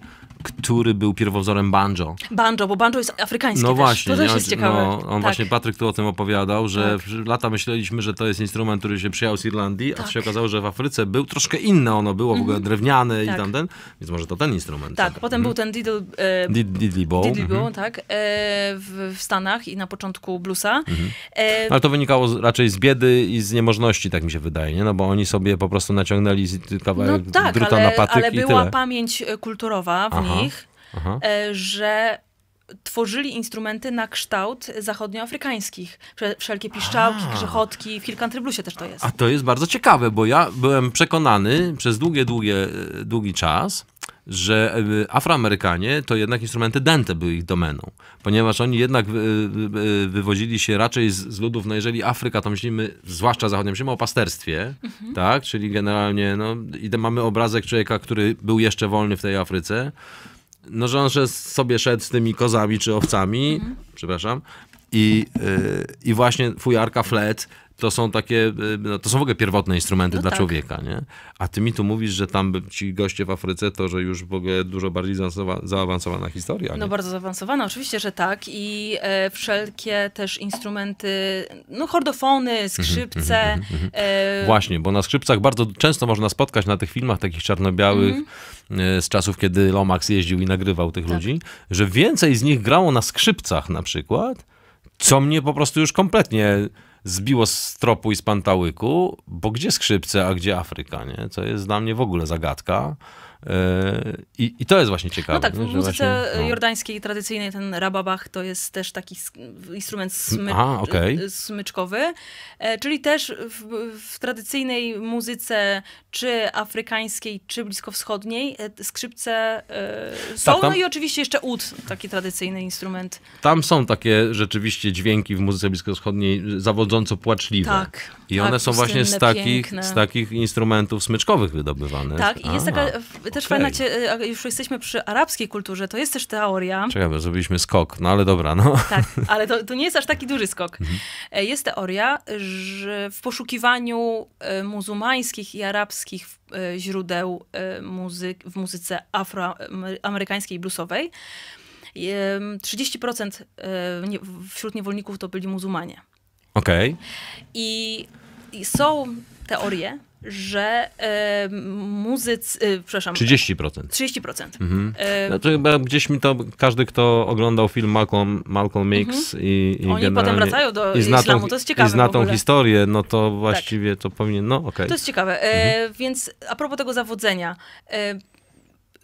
który był pierwowzorem banjo. Banjo, bo banjo jest afrykańskie No też. właśnie. To też jest no, ciekawe. No, on tak. właśnie, Patryk tu o tym tym opowiadał, że tak. lata myśleliśmy, że to jest instrument, który się przyjął z Irlandii, tak. a się okazało, że w Afryce był troszkę inne ono było, w ogóle mhm. drewniane i tak. tamten, więc może to ten instrument. Tak, potem mm. był ten diddle, e, Did, diddly bow, diddly mhm. bow mm tak, e, w, w, Stanach i na początku bluesa. Mhm. E, Ale to wynikało raczej z biedy i z niemożności, tak mi się wydaje, nie? no bo oni sobie po prostu naciągnęli kawałek no tak, druta ale, na patyk ale była tyle. pamięć e, kulturowa w Aha. nich, Aha. E, że tworzyli instrumenty na kształt zachodnioafrykańskich. Wszelkie piszczałki, A. grzechotki, w Hilkantrybusie też to jest. A to jest bardzo ciekawe, bo ja byłem przekonany przez długie, długie, e, długi czas, że e, Afroamerykanie to jednak instrumenty dente były ich domeną, ponieważ oni jednak e, wywodzili się raczej z, ludów, no jeżeli Afryka, to myślimy, zwłaszcza zachodnio, myślimy o pasterstwie, mhm. tak, czyli generalnie, no i mamy obrazek człowieka, który był jeszcze wolny w tej Afryce, no, że on sobie szedł z tymi kozami czy owcami, mhm. przepraszam, i, y, i właśnie fujarka, flet, to są takie, y, no, to są w ogóle pierwotne instrumenty no dla tak. człowieka, nie? A ty mi tu mówisz, że tam ci goście w Afryce to, że już w ogóle dużo bardziej zaawansowa zaawansowana historia. No bardzo zaawansowana, oczywiście, że tak i e, wszelkie też instrumenty, no chordofony, mhm, skrzypce. Mhm, mhm, e... Właśnie, bo na skrzypcach bardzo często można spotkać na tych filmach takich czarno-białych e, z czasów, kiedy Lomax jeździł i nagrywał tych tak. ludzi, że więcej z nich grało na skrzypcach na przykład, co mnie po prostu już kompletnie zbiło z tropu i z pantałyku, bo gdzie skrzypce, a gdzie Afryka, nie? to jest dla mnie w ogóle zagadka. E, I, I, to jest właśnie ciekawe. No tak, w muzyce właśnie, no. jordańskiej tradycyjnej ten rababach to jest też taki instrument hmm, smy Aha, okay. smyczkowy, e, czyli też w, w, tradycyjnej muzyce czy afrykańskiej, czy bliskowschodniej e, skrzypce tak, są, tak, tam, no i oczywiście jeszcze ud, taki tradycyjny instrument. Tam są takie rzeczywiście dźwięki w muzyce bliskowschodniej zawodząco płaczliwe. Tak. I tak, one są właśnie z takich, z takich instrumentów smyczkowych wydobywane. Tak, i jest taka też okay. fajna, cie, e, już jesteśmy przy arabskiej kulturze, to jest też teoria. Czekaj, bo zrobiliśmy skok, no ale dobra, no. Tak, ale to, to nie jest aż taki duży skok. Mhm. E, jest teoria, że w poszukiwaniu e, muzułmańskich i arabskich źródeł muzyk, w muzyce afroamerykańskiej bluesowej, 30% wśród niewolników to byli muzułmanie. Okej. Okay. I są teorie, że y, muzycy, y, przepraszam. 30%. 30%. Mhm. No chyba gdzieś mi to każdy, kto oglądał film Malcolm, Malcolm X mhm. i, i Oni potem wracają do islamu, to jest ciekawe. I zna tą historię, no to tak. właściwie tak. to powinien, no okej. Okay. To jest ciekawe. E, mhm. Więc a propos tego zawodzenia. E,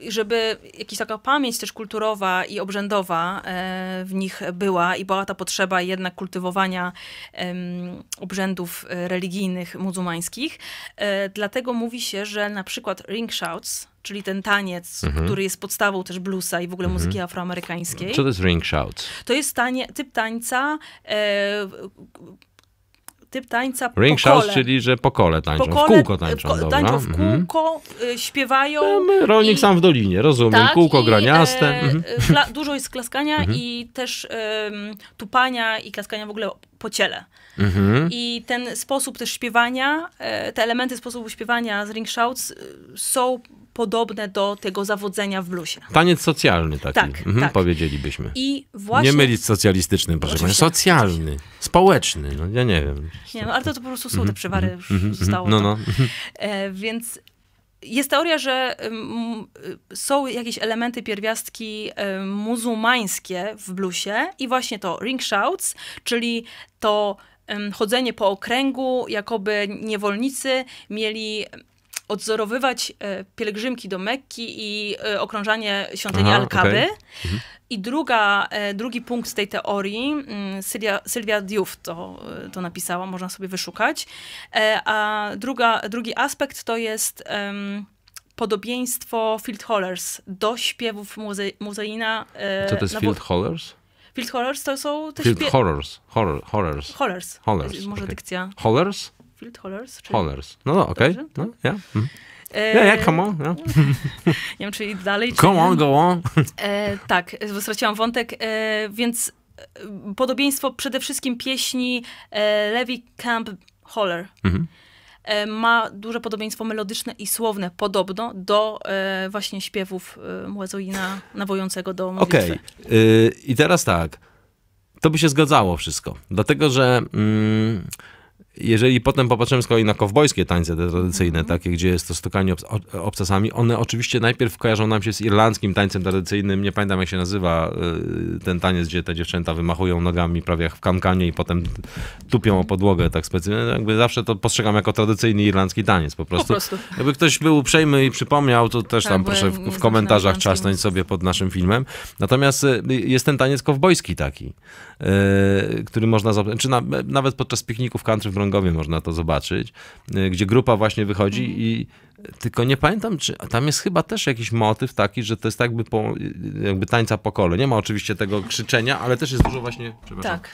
żeby jakaś taka pamięć też kulturowa i obrzędowa e, w nich była i była ta potrzeba jednak kultywowania obrzędów e, religijnych muzułmańskich. E, dlatego mówi się, że na przykład ring shouts, czyli ten taniec, mhm. który jest podstawą też bluesa i w ogóle mhm. muzyki afroamerykańskiej. Co to jest ring shouts. To jest tanie, typ tańca, e, typ tańca po Ring shouts, czyli że kole tańczą, pokole, w kółko tańczą. Ko- tańczą w mhm. kółko, mhm. śpiewają. E, rolnik i, sam w dolinie, rozumiem, tak, kółko graniaste. E, mhm. Y, dużo jest klaskania mhm. i też e, tupania i klaskania w ogóle po ciele. Mhm. I ten sposób też śpiewania, e, te elementy sposobu śpiewania z Ring Shouts e, są podobne do tego zawodzenia w bluesie. Taniec socjalny taki, tak, mhm, tak. powiedzielibyśmy. I właśnie... Nie mylić socjalistycznym, proszę Oczywiście. Panie. Socjalny, społeczny, no ja nie wiem. Nie, no ale to, to po prostu są te mhm, przewary mm zostało no, tak. no. E, więc jest teoria, że są jakieś elementy pierwiastki um, muzułmańskie w bluesie i właśnie to ring shouts, czyli to chodzenie po okręgu, jakoby niewolnicy mieli odzorowywać e, pielgrzymki do Mekki i e, okrążanie świątyni Aha, Alkaby. Okay. Mhm. I druga, e, drugi punkt z tej teorii, mm, Sylwia, Sylwia Diouf to, to napisała, można sobie wyszukać. A druga, drugi aspekt to jest um, podobieństwo Field Hollers do śpiewów muze, muzeina. Co to jest Field Hollers? Field Horrors to są te Field śpie... Horrors. Horror, horrors. Horrors. Horrors. Może okay. dykcja. Horrors? Field Horrors? Czy... Horrors. No, no, okej. Okay. No, yeah. Tak. mm. E, ja, come on. Ja nie wiem, czy dalej. Czy... Come on, go on. E, tak, straciłam wątek, e, więc e, podobieństwo przede wszystkim pieśni e, Levi Camp Holler. Mhm. E, ma duże podobieństwo melodyczne i słowne, podobno, do e, właśnie śpiewów e, Muezoina nawojącego do modlitwy. Okej, okay. yy, i teraz tak, to by się zgadzało wszystko, dlatego że... Mm, jeżeli potem popatrzymy z kolei na kowbojskie tańce te tradycyjne, mhm. takie gdzie jest to stukanie obs obcasami, one oczywiście najpierw kojarzą nam się z irlandzkim tańcem tradycyjnym, nie pamiętam jak się nazywa y, ten taniec, gdzie te dziewczęta wymachują nogami prawie jak w kankanie i potem tupią o podłogę tak specyficznie. No, jakby zawsze to postrzegam jako tradycyjny irlandzki taniec po prostu. Po prostu. Jakby ktoś był uprzejmy i przypomniał, to też tak, tam proszę w, w komentarzach czasnąć sobie pod naszym filmem. Natomiast y, jest ten taniec kowbojski taki, yy, który można, czy na, nawet podczas pikników country w Okrągowie można to zobaczyć, y, gdzie grupa właśnie wychodzi i tylko nie pamiętam, czy tam jest chyba też jakiś motyw taki, że to jest jakby, po, y, jakby tańca po kole. Nie ma oczywiście tego krzyczenia, ale też jest dużo właśnie tak.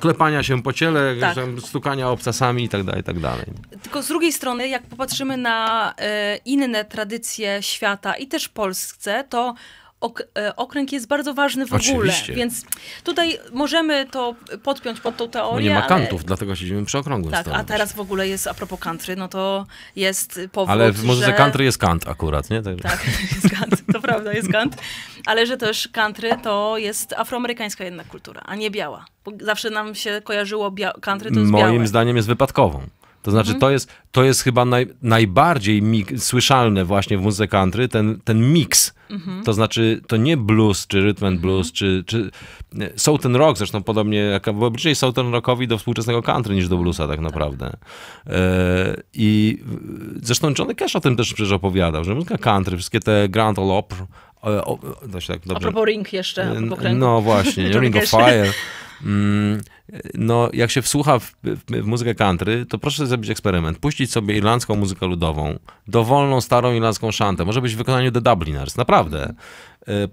klepania się po ciele, tak. stukania obcasami tak, tak dalej. Tylko z drugiej strony, jak popatrzymy na y, inne tradycje świata i też Polsce, to ok e, okręg jest bardzo ważny w Oczywiście. ogóle. Więc tutaj możemy to podpiąć pod tą teorię. Bo no nie ma kantów, ale... dlatego siedzimy przy okrągłym Tak, a teraz w ogóle jest, a propos country, no to jest powód, Ale może że... country jest kant akurat, nie? Tak, tak jest kant, to prawda, jest kant. Ale że też country to jest afroamerykańska jednak kultura, a nie biała. Bo zawsze nam się kojarzyło country to jest Moim białe. zdaniem jest wypadkową. To znaczy, mhm. to, jest, to jest chyba naj, najbardziej słyszalne właśnie w muzyce country, ten, ten miks. Mhm. To znaczy, to nie blues, czy rhythm and blues, mhm. czy, czy southern rock, zresztą podobnie, jak, bo bliżej southern rockowi do współczesnego country niż do bluesa tak naprawdę. Tak. I zresztą Johnny Cash o tym też przecież opowiadał, że muzyka country, wszystkie te Grand Ole Opry, e, o, e, o, tak dobrze. A propos Ring jeszcze, a No właśnie, Ring of Fire. Mm, no, jak się wsłucha w, w, w, muzykę country, to proszę zrobić eksperyment. Puścić sobie irlandzką muzykę ludową, dowolną starą irlandzką szantę. Może być w wykonaniu The Dubliners, naprawdę. E,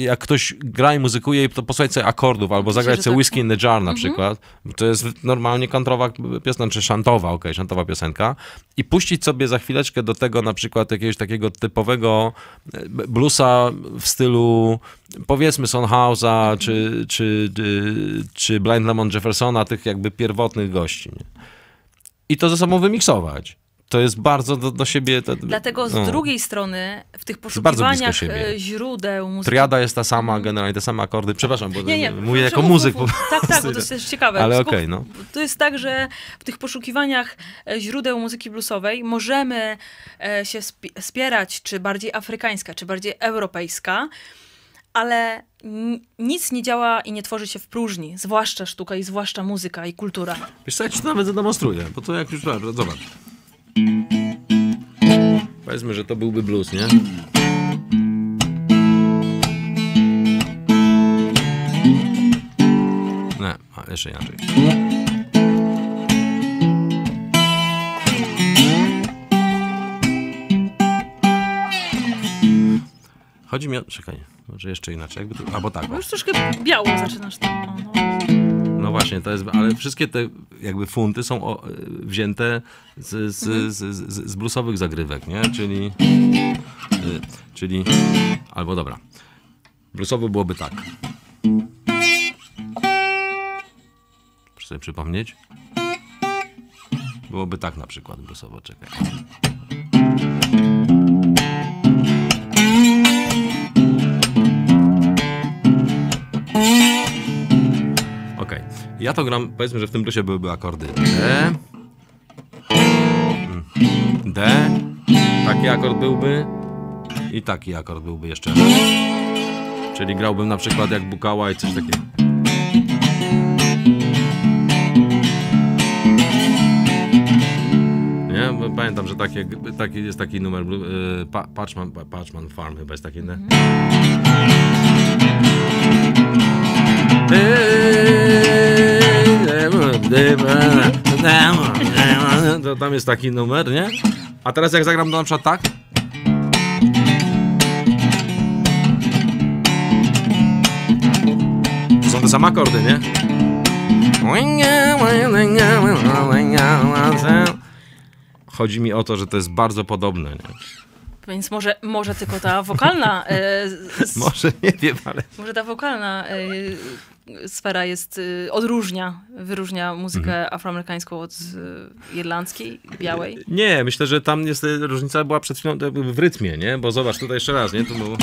jak ktoś gra i muzykuje, to posłuchajcie sobie akordów, albo Myślę, zagrać sobie tak. Whiskey in the Jar na mm -hmm. przykład. To jest normalnie kantrowa piosenka, czy znaczy szantowa, okej, okay, szantowa piosenka. I puścić sobie za chwileczkę do tego na przykład jakiegoś takiego typowego e, bluesa w stylu powiedzmy Sonhausa, mm -hmm. czy, czy, czy, e, czy Blind Lemon Jeffersona, tych jakby pierwotnych gości. Nie? I to ze sobą wymiksować to jest bardzo do, do siebie. To, Dlatego z no. drugiej strony w tych poszukiwaniach e, źródeł muzyki. Triada jest ta sama, mhm. generalnie te same akordy. Przepraszam, bo nie, nie, mówię jako muzyk. Po Tak, tak, bo to jest też ciekawe. Ale okej, okay, no. To jest tak, że w tych poszukiwaniach e, źródeł muzyki bluesowej możemy e, się spierać, czy bardziej afrykańska, czy bardziej europejska ale nic nie działa i nie tworzy się w próżni, zwłaszcza sztuka i zwłaszcza muzyka i kultura. Wiesz co, ja ci to nawet zademonstruję, bo to jak już, zobacz. Powiedzmy, że to byłby blues, nie? Nie, a jeszcze inaczej. Chodzi mi o... Czekaj, może jeszcze inaczej. Jakby tu... Albo tak. Bo już troszkę biało zaczynasz tam. No, no właśnie, to jest, ale wszystkie te jakby funty są o, wzięte z, z, mhm. z, z, z bluesowych zagrywek, nie? Czyli, y, czyli, albo dobra, bluesowo byłoby tak. Proszę sobie przypomnieć. Byłoby tak na przykład bluesowo, czekaj. Ja to gram, powiedzmy, że w tym bluesie byłyby akordy D, e, mhm. D, taki akord byłby i taki akord byłby jeszcze. Czyli grałbym na przykład jak Bukała i coś takiego. Nie? Pamiętam, że takie, taki, jest taki numer, yy, Patchman, Patchman Farm chyba jest taki, nie? Mhm. To tam jest taki numer, nie? A teraz jak zagram to na przykład tak? To są te same akordy, nie? Chodzi mi o to, że to jest bardzo podobne, nie? Więc może, może tylko ta wokalna. E, z, może nie wiem, ale. Może ta wokalna e, sfera jest, e, odróżnia, wyróżnia muzykę mhm. afroamerykańską od irlandzkiej, białej? Nie, myślę, że tam jest, różnica była przed chwilą w rytmie, nie? Bo zobacz, tutaj jeszcze raz, nie? to było...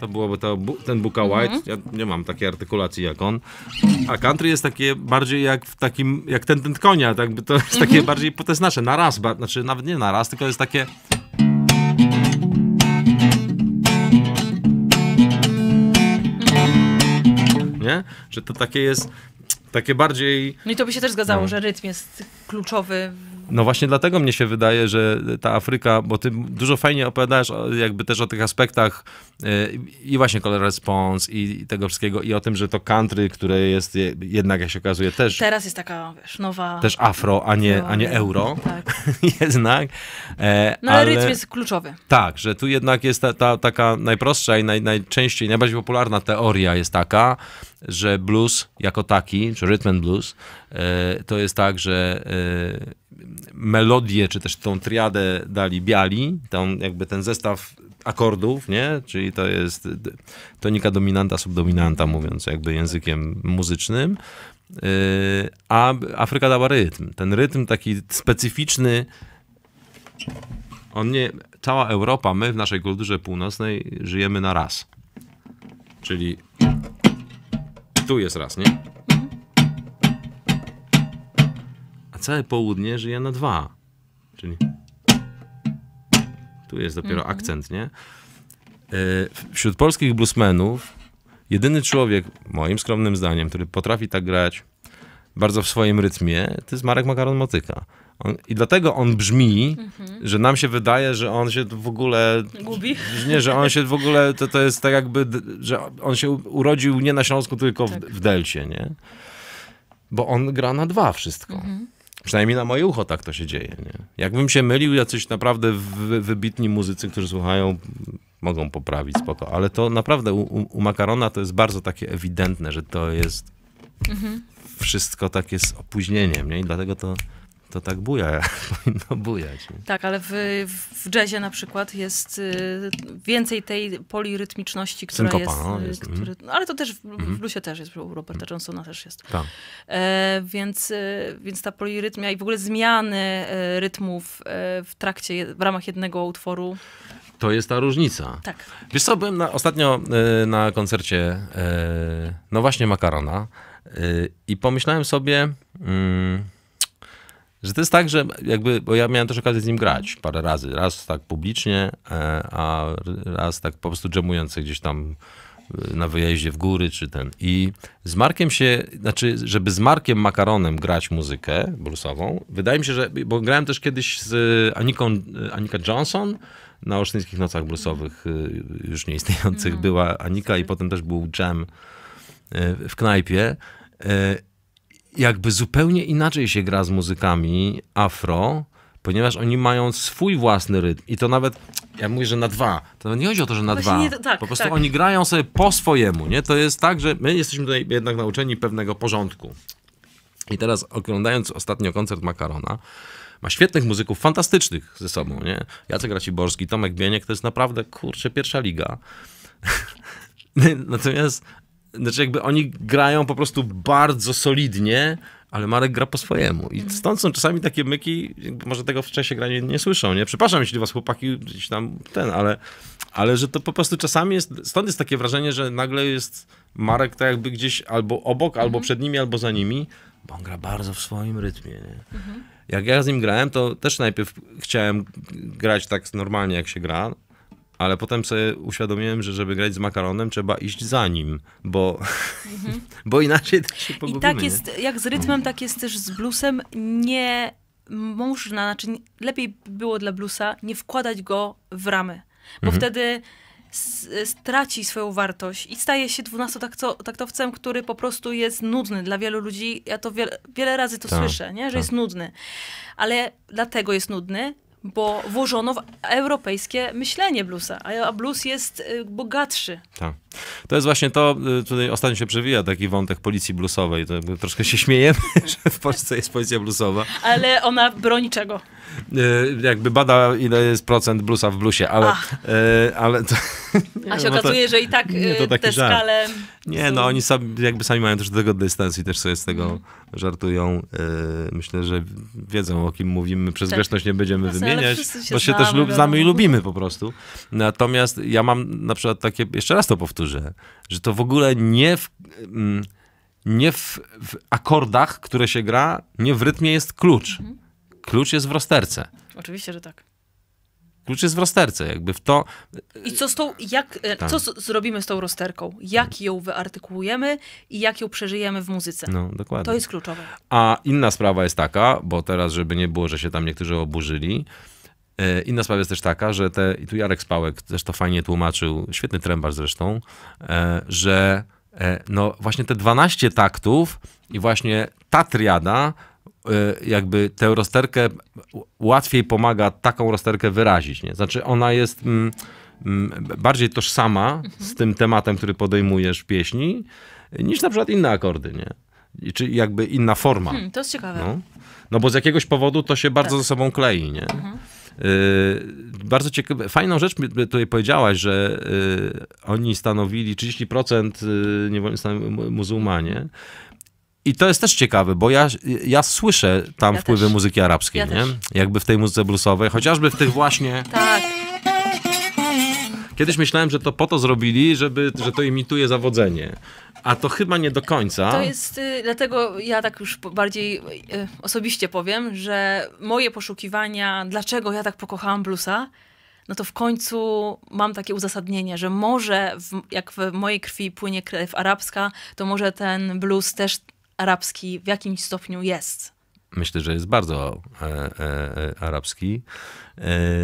To byłoby to, ten Buka mhm. White. Ja nie mam takiej artykulacji jak on. A country jest takie bardziej jak w takim, jak ten, ten konia. Tak, to jest takie mhm. bardziej, to jest nasze, na raz. Ba, znaczy nawet nie na raz, tylko jest takie... Mhm. Nie? Że to takie jest, takie bardziej... No i to by się też zgadzało, no. że rytm jest kluczowy no właśnie dlatego mnie się wydaje, że ta Afryka, bo ty dużo fajnie opowiadasz jakby też o tych aspektach e, i właśnie color response i tego wszystkiego i o tym, że to country, które jest jednak jak się okazuje też... Teraz jest taka, wiesz, nowa... Też afro, a nie, a nie no, euro. Tak. jednak. E, no ale, ale rytm jest kluczowy. Tak, że tu jednak jest ta, ta taka najprostsza i naj, najczęściej, najbardziej popularna teoria jest taka, że blues jako taki, czy rhythm and blues, e, to jest tak, że e, melodię, czy też tą triadę dali biali, tam jakby ten zestaw akordów, nie? Czyli to jest tonika dominanta, subdominanta, mówiąc jakby językiem muzycznym. Y, a Afryka dała rytm. Ten rytm taki specyficzny, on nie, cała Europa, my w naszej kulturze północnej żyjemy na raz. Czyli tu jest raz, nie? całe południe żyje na dwa. Czyli tu jest dopiero mhm. akcent, nie? E, wśród polskich bluesmenów jedyny człowiek, moim skromnym zdaniem, który potrafi tak grać bardzo w swoim rytmie, to jest Marek Makaron Motyka. On, I dlatego on brzmi, mhm. że nam się wydaje, że on się w ogóle. Gubi. Nie, że on się w ogóle. To, to jest tak jakby, że on się urodził nie na Śląsku, tylko tak. w, w Delcie, nie? Bo on gra na dwa wszystko. Mhm. Przynajmniej na moje ucho tak to się dzieje. Nie? Jakbym się mylił, jacyś naprawdę wybitni muzycy, którzy słuchają, mogą poprawić spoko. Ale to naprawdę u, u Makarona to jest bardzo takie ewidentne, że to jest mhm. wszystko takie z opóźnieniem. Nie? I dlatego to to tak buja, powinno bujać. Nie? Tak, ale w, w jazzie na przykład jest y, więcej tej polirytmiczności, która Synkopa, jest... No, y, jest mhm. który, no, ale to też w, mm. w bluesie mhm. też jest, u Roberta mhm. Johnsona też jest. Tak. E, więc, y, więc ta polirytmia i w ogóle zmiany e, rytmów e, w trakcie, w ramach jednego utworu to jest ta różnica. Tak. Wiesz co, byłem na, ostatnio y, na koncercie, y, no właśnie Makarona y, i pomyślałem sobie, mm, że to jest tak, że jakby, bo ja miałem też okazję z nim grać parę razy. Raz tak publicznie, e, a raz tak po prostu dżemujący gdzieś tam e, na wyjeździe w góry czy ten. I z Markiem się, znaczy, żeby z Markiem Makaronem grać muzykę bluesową, wydaje mi się, że, bo grałem też kiedyś z Aniką, e, Anika Johnson, na Olsztyńskich Nocach Bluesowych, już nieistniejących, no. była Anika i potem też był dżem w knajpie jakby zupełnie inaczej się gra z muzykami afro, ponieważ oni mają swój własny rytm i to nawet, ja mówię, że na dwa, to nie chodzi o to, że na Właśnie dwa, nie, tak, po prostu tak. oni grają sobie po swojemu, nie? To jest tak, że my jesteśmy tutaj jednak nauczeni pewnego porządku. I teraz oglądając ostatnio koncert Makarona, ma świetnych muzyków, fantastycznych ze sobą, nie? Jacek Raciborski, Tomek Bieniek, to jest naprawdę, kurczę, pierwsza liga. Natomiast znaczy jakby oni grają po prostu bardzo solidnie, ale Marek gra po swojemu. I mhm. stąd są czasami takie myki, może tego w czasie grania nie słyszą, nie? Przepraszam, jeśli was chłopaki gdzieś tam ten, ale, ale że to po prostu czasami jest, stąd jest takie wrażenie, że nagle jest Marek tak jakby gdzieś albo obok, mhm. albo przed nimi, albo za nimi, bo on gra bardzo w swoim rytmie, nie? Mhm. Jak ja z nim grałem, to też najpierw chciałem grać tak normalnie, jak się gra, ale potem sobie uświadomiłem, że żeby grać z makaronem, trzeba iść za nim, bo, mhm. bo inaczej to tak się pogubimy. I tak jest, nie? jak z rytmem, tak jest też z bluesem. Nie można, znaczy lepiej było dla bluesa nie wkładać go w ramy, bo mhm. wtedy straci swoją wartość i staje się dwunastotaktowcem, który po prostu jest nudny dla wielu ludzi. Ja to wiele, wiele razy to tak, słyszę, nie? że tak. jest nudny. Ale dlatego jest nudny, bo włożono w europejskie myślenie bluesa, a blues jest y, bogatszy. Tak to jest właśnie to, y, tutaj ostatnio się przewija taki wątek policji bluesowej. To troszkę się śmiejemy, że w Polsce jest policja bluesowa. Ale ona broni czego? Y, jakby bada, ile jest procent bluesa w bluesie, ale... Y, ale to, A się no okazuje, to, że i tak nie, te żart. skale... Nie, no oni sami, jakby sami mają też do tego dystans i też sobie z tego mhm. żartują. Myślę, że wiedzą, o kim mówimy. Przez tak. grzeczność nie będziemy no, wymieniać, się bo się znamy, też lub, znamy i lubimy po prostu. Natomiast ja mam na przykład takie, jeszcze raz to powtórzę, dobrze, że to w ogóle nie w, mm, nie w, w akordach, które się gra, nie w rytmie jest klucz. Mhm. Klucz jest w rozterce. Oczywiście, że tak. Klucz jest w rozterce, jakby w to. I co, z tą, jak, e, tak. co z, zrobimy z tą rozterką? Jak mhm. ją wyartykułujemy i jak ją przeżyjemy w muzyce? No, dokładnie. To jest kluczowe. A inna sprawa jest taka, bo teraz, żeby nie było, że się tam niektórzy oburzyli, E, inna sprawa jest też taka, że te, i tu Jarek Spałek też to fajnie tłumaczył, świetny trębarz zresztą, e, że e, no właśnie te 12 taktów i właśnie ta triada jakby tę rozterkę łatwiej pomaga taką rozterkę wyrazić, nie? Znaczy ona jest m, mm, m, mm, bardziej tożsama mhm. z tym tematem, który podejmujesz w pieśni, niż na przykład inne akordy, nie? I, czy jakby inna forma. Hmm, to jest ciekawe. No. no. bo z jakiegoś powodu to się bardzo tak. ze sobą klei, nie? Mhm. Y, bardzo ciekawe, fajną rzecz tutaj powiedziałaś, że y, oni stanowili 30% y, niewolnicy muzułmanie. I to jest też ciekawe, bo ja, ja słyszę tam ja wpływy też. muzyki arabskiej, ja nie? Też. Jakby w tej muzyce bluesowej, chociażby w tych właśnie... Tak. Kiedyś myślałem, że to po to zrobili, żeby, że to imituje zawodzenie. A to chyba nie do końca. To jest, y, dlatego ja tak już bardziej y, osobiście powiem, że moje poszukiwania, dlaczego ja tak pokochałam bluesa, no to w końcu mam takie uzasadnienie, że może w, jak w mojej krwi płynie krew arabska, to może ten blues też arabski w jakimś stopniu jest. Myślę, że jest bardzo e, e, e arabski. E,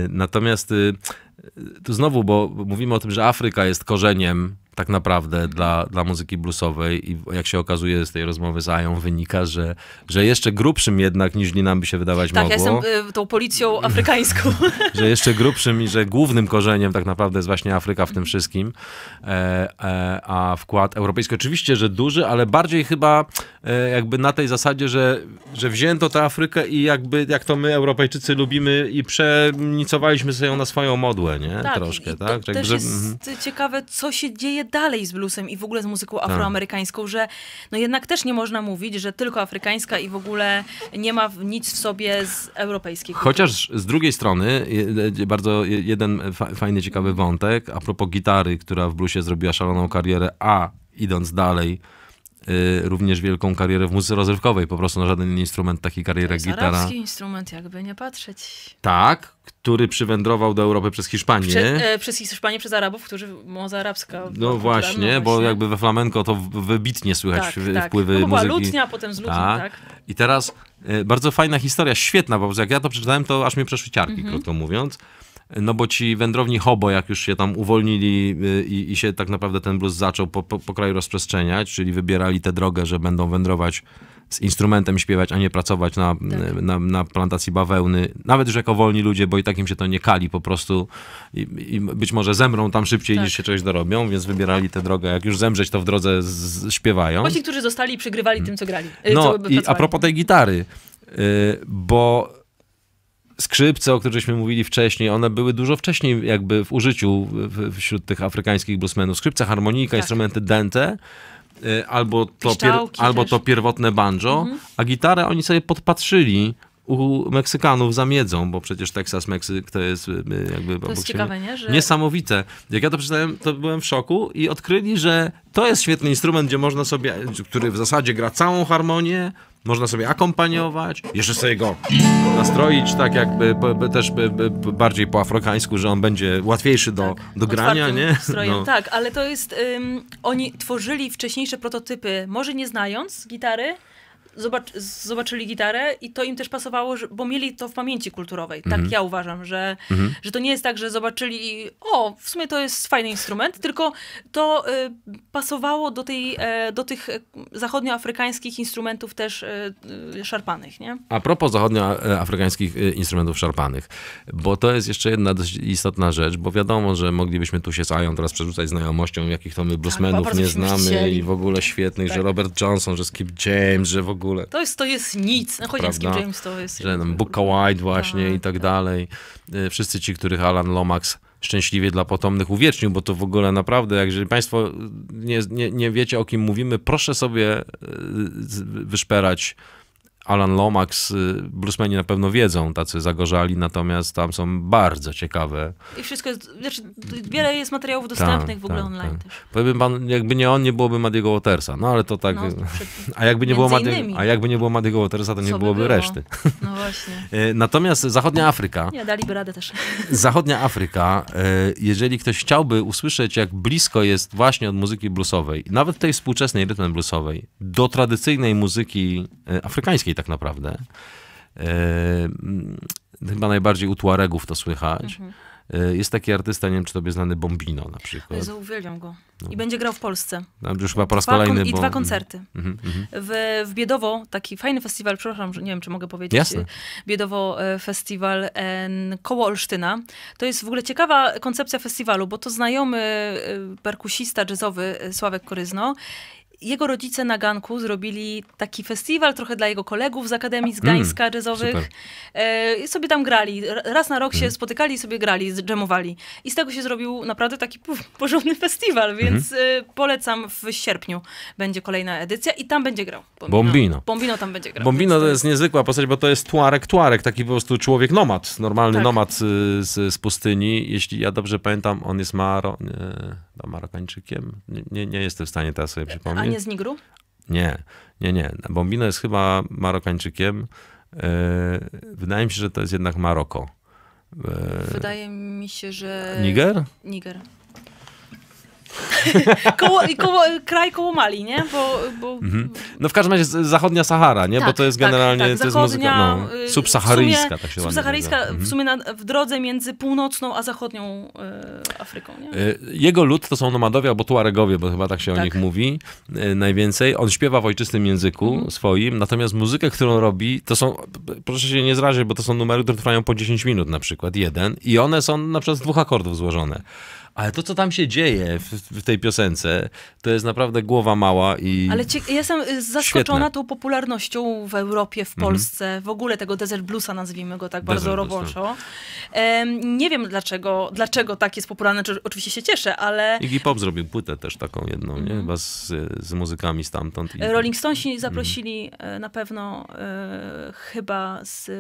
natomiast y, tu znowu, bo mówimy o tym, że Afryka jest korzeniem tak naprawdę dla, dla muzyki bluesowej i jak się okazuje z tej rozmowy z Ają wynika, że, że jeszcze grubszym jednak niż nam by się wydawać tak, mogło. Tak, ja jestem y, tą policją afrykańską. że jeszcze grubszym i że głównym korzeniem tak naprawdę jest właśnie Afryka w tym wszystkim, e, e, a wkład europejski oczywiście, że duży, ale bardziej chyba e, jakby na tej zasadzie, że, że wzięto tę Afrykę i jakby jak to my Europejczycy lubimy i przenicowaliśmy sobie ją na swoją modłę, nie? Tak, Troszkę, tak? To, tak? też że, jest mm. ciekawe, co się dzieje dalej z bluesem i w ogóle z muzyką tak. afroamerykańską, że no jednak też nie można mówić, że tylko afrykańska i w ogóle nie ma nic w sobie z europejskiej. Kultury. Chociaż z drugiej strony, bardzo jeden fajny, ciekawy wątek a propos gitary, która w bluesie zrobiła szaloną karierę, a idąc dalej, Y, również wielką karierę w muzyce rozrywkowej. Po prostu na żaden instrument taki kariera tak, gitara. Arabski instrument, jakby nie patrzeć. Tak, który przywędrował do Europy przez Hiszpanię. Prze, e, przez Hiszpanię, przez Arabów, którzy moza arabska. No właśnie, właśnie, bo jakby we flamenko to wybitnie słychać tak, w, tak. wpływy no, muzyki. lutnia, potem z lutni, tak. tak. I teraz e, bardzo fajna historia, świetna, bo jak ja to przeczytałem, to aż mnie przeszły ciarki, mm -hmm. krótko mówiąc no bo ci wędrowni hobo, jak już się tam uwolnili y, i, i się tak naprawdę ten blues zaczął po, po, po, kraju rozprzestrzeniać, czyli wybierali tę drogę, że będą wędrować z instrumentem śpiewać, a nie pracować na, tak. Y, na, na, plantacji bawełny. Nawet już jako wolni ludzie, bo i tak im się to nie kali po prostu. I, i być może zemrą tam szybciej tak. niż się czegoś dorobią, więc wybierali tę drogę. Jak już zemrzeć, to w drodze z, z, śpiewają. Właśnie, którzy zostali i przegrywali tym, co grali. Y, no co i a propos tej gitary, yy, bo skrzypce, o których żeśmy mówili wcześniej, one były dużo wcześniej jakby w użyciu wśród tych afrykańskich bluesmenów. Skrzypce, harmonika, tak. instrumenty dente, y, albo to, pier, albo to pierwotne banjo, mhm. a gitarę oni sobie podpatrzyli u Meksykanów za miedzą, bo przecież Texas, Meksyk to jest y, y, jakby... To jest ciekawe, nie? Że... Niesamowite. Jak ja to przeczytałem, to byłem w szoku i odkryli, że to jest świetny instrument, gdzie można sobie, który w zasadzie gra całą harmonię, można sobie akompaniować, jeszcze sobie go nastroić tak jakby też bardziej po afrokańsku, że on będzie łatwiejszy do, tak, do grania, nie? Strojem, no. Tak, ale to jest, um, oni tworzyli wcześniejsze prototypy, może nie znając gitary, zobac- zobaczyli gitarę i to im też pasowało, że, bo mieli to w pamięci kulturowej. Tak mm -hmm. ja uważam, że, mm -hmm. że to nie jest tak, że zobaczyli i o, w sumie to jest fajny instrument, tylko to y, pasowało do, tej, e, do tych e, zachodnioafrykańskich instrumentów też e, y, szarpanych. Nie? A propos zachodnioafrykańskich instrumentów szarpanych, bo to jest jeszcze jedna dość istotna rzecz, bo wiadomo, że moglibyśmy tu się zająć teraz przerzucać znajomością, jakich to my tak, bluesmenów tak, nie znamy i w ogóle świetnych, tak. że Robert Johnson, że Skip James, że w ogóle ogóle. To jest, to jest nic. No, Chodziński James to jest... Że, no, Booka White właśnie tak, i tak, tak dalej. Y, wszyscy ci, których Alan Lomax szczęśliwie dla potomnych uwiecznił, bo to w ogóle naprawdę, jak jeżeli państwo nie, nie, nie wiecie, o kim mówimy, proszę sobie y, wyszperać Alan Lomax, y, bluesmeni na pewno wiedzą, tacy zagorzali, natomiast tam są bardzo ciekawe. I wszystko jest, znaczy wiele jest materiałów tak, dostępnych ta, w tak, ogóle ta, online ta. też. Powiem pan, jakby nie on, nie byłoby Madiego Watersa, no ale to tak, no, y, a, jakby nie było Madi, a jakby nie było Madiego Watersa, to nie byłoby było? reszty. No właśnie. Y, natomiast Zachodnia Afryka. Nie, daliby radę też. Zachodnia Afryka, jeżeli ktoś chciałby usłyszeć, jak blisko jest właśnie od muzyki bluesowej, nawet tej współczesnej rytmem bluesowej, do tradycyjnej muzyki afrykańskiej, tak naprawdę. E, chyba najbardziej u Tuaregów to słychać. Mhm. E, jest taki artysta, nie wiem czy tobie znany, Bombino na przykład. Jezu, uwielbiam go. No. I będzie grał w Polsce. No, już chyba po raz dwa kolejny. Kon- I bo... dwa koncerty. Mhm, mhm. W, w Biedowo, taki fajny festiwal, przepraszam, nie wiem czy mogę powiedzieć. Jasne. E, Biedowo Festiwal en, koło Olsztyna. To jest w ogóle ciekawa koncepcja festiwalu, bo to znajomy perkusista jazzowy Sławek Koryzno jego rodzice na ganku zrobili taki festiwal trochę dla jego kolegów z Akademii z Gdańska mm, jazzowych. E, I sobie tam grali. Raz na rok mm. się spotykali i sobie grali, dżemowali. I z tego się zrobił naprawdę taki porządny festiwal, mhm. więc mm. polecam w sierpniu będzie kolejna edycja i tam będzie grał. Bombino. Bombino, Bombino tam będzie grał. Bombino to jest niezwykła postać, bo to jest tuarek, tuarek, taki po prostu człowiek nomad, normalny tak. nomad y, z, z pustyni. Jeśli ja dobrze pamiętam, on jest Maro... Nie y, Marokańczykiem? Nie, nie, nie jestem w stanie teraz sobie przypomnieć. A nie z Nigru? Nie, nie, nie. Bombino jest chyba Marokańczykiem. E, wydaje mi się, że to jest jednak Maroko. E, wydaje mi się, że. Niger? Niger. koło, koło, kraj koło Mali, nie? Bo, bo... Mhm. No w każdym razie zachodnia Sahara, nie? Tak, bo to jest tak, generalnie tak, tak. Zachodnia, to jest muzyka no, y, subsaharyjska. tak się subsaharyjska w mhm. sumie na, w drodze między północną a zachodnią y, Afryką. Nie? Y, jego lud to są nomadowie albo tuaregowie, bo chyba tak się o tak. nich mówi y, najwięcej. On śpiewa w ojczystym języku mhm. swoim, natomiast muzykę, którą robi, to są, proszę się nie zrazić, bo to są numery, które trwają po 10 minut na przykład, jeden i one są na przykład z dwóch akordów złożone. Ale to, co tam się dzieje w, w tej piosence, to jest naprawdę głowa mała i. Ale cie... ja jestem y, zaskoczona świetne. tą popularnością w Europie, w mhm. Polsce, mm -hmm. w ogóle tego desert bluesa, nazwijmy go tak bardzo roboczo. Um, nie wiem dlaczego, dlaczego tak jest popularne, oczywiście się cieszę, ale. Iggy Pop zrobił płytę też taką jedną, mm -hmm. nie? Mhm. Chyba z, z muzykami stamtąd. I... Rolling Stonesi mhm. zaprosili mm -hmm. na pewno y, chyba z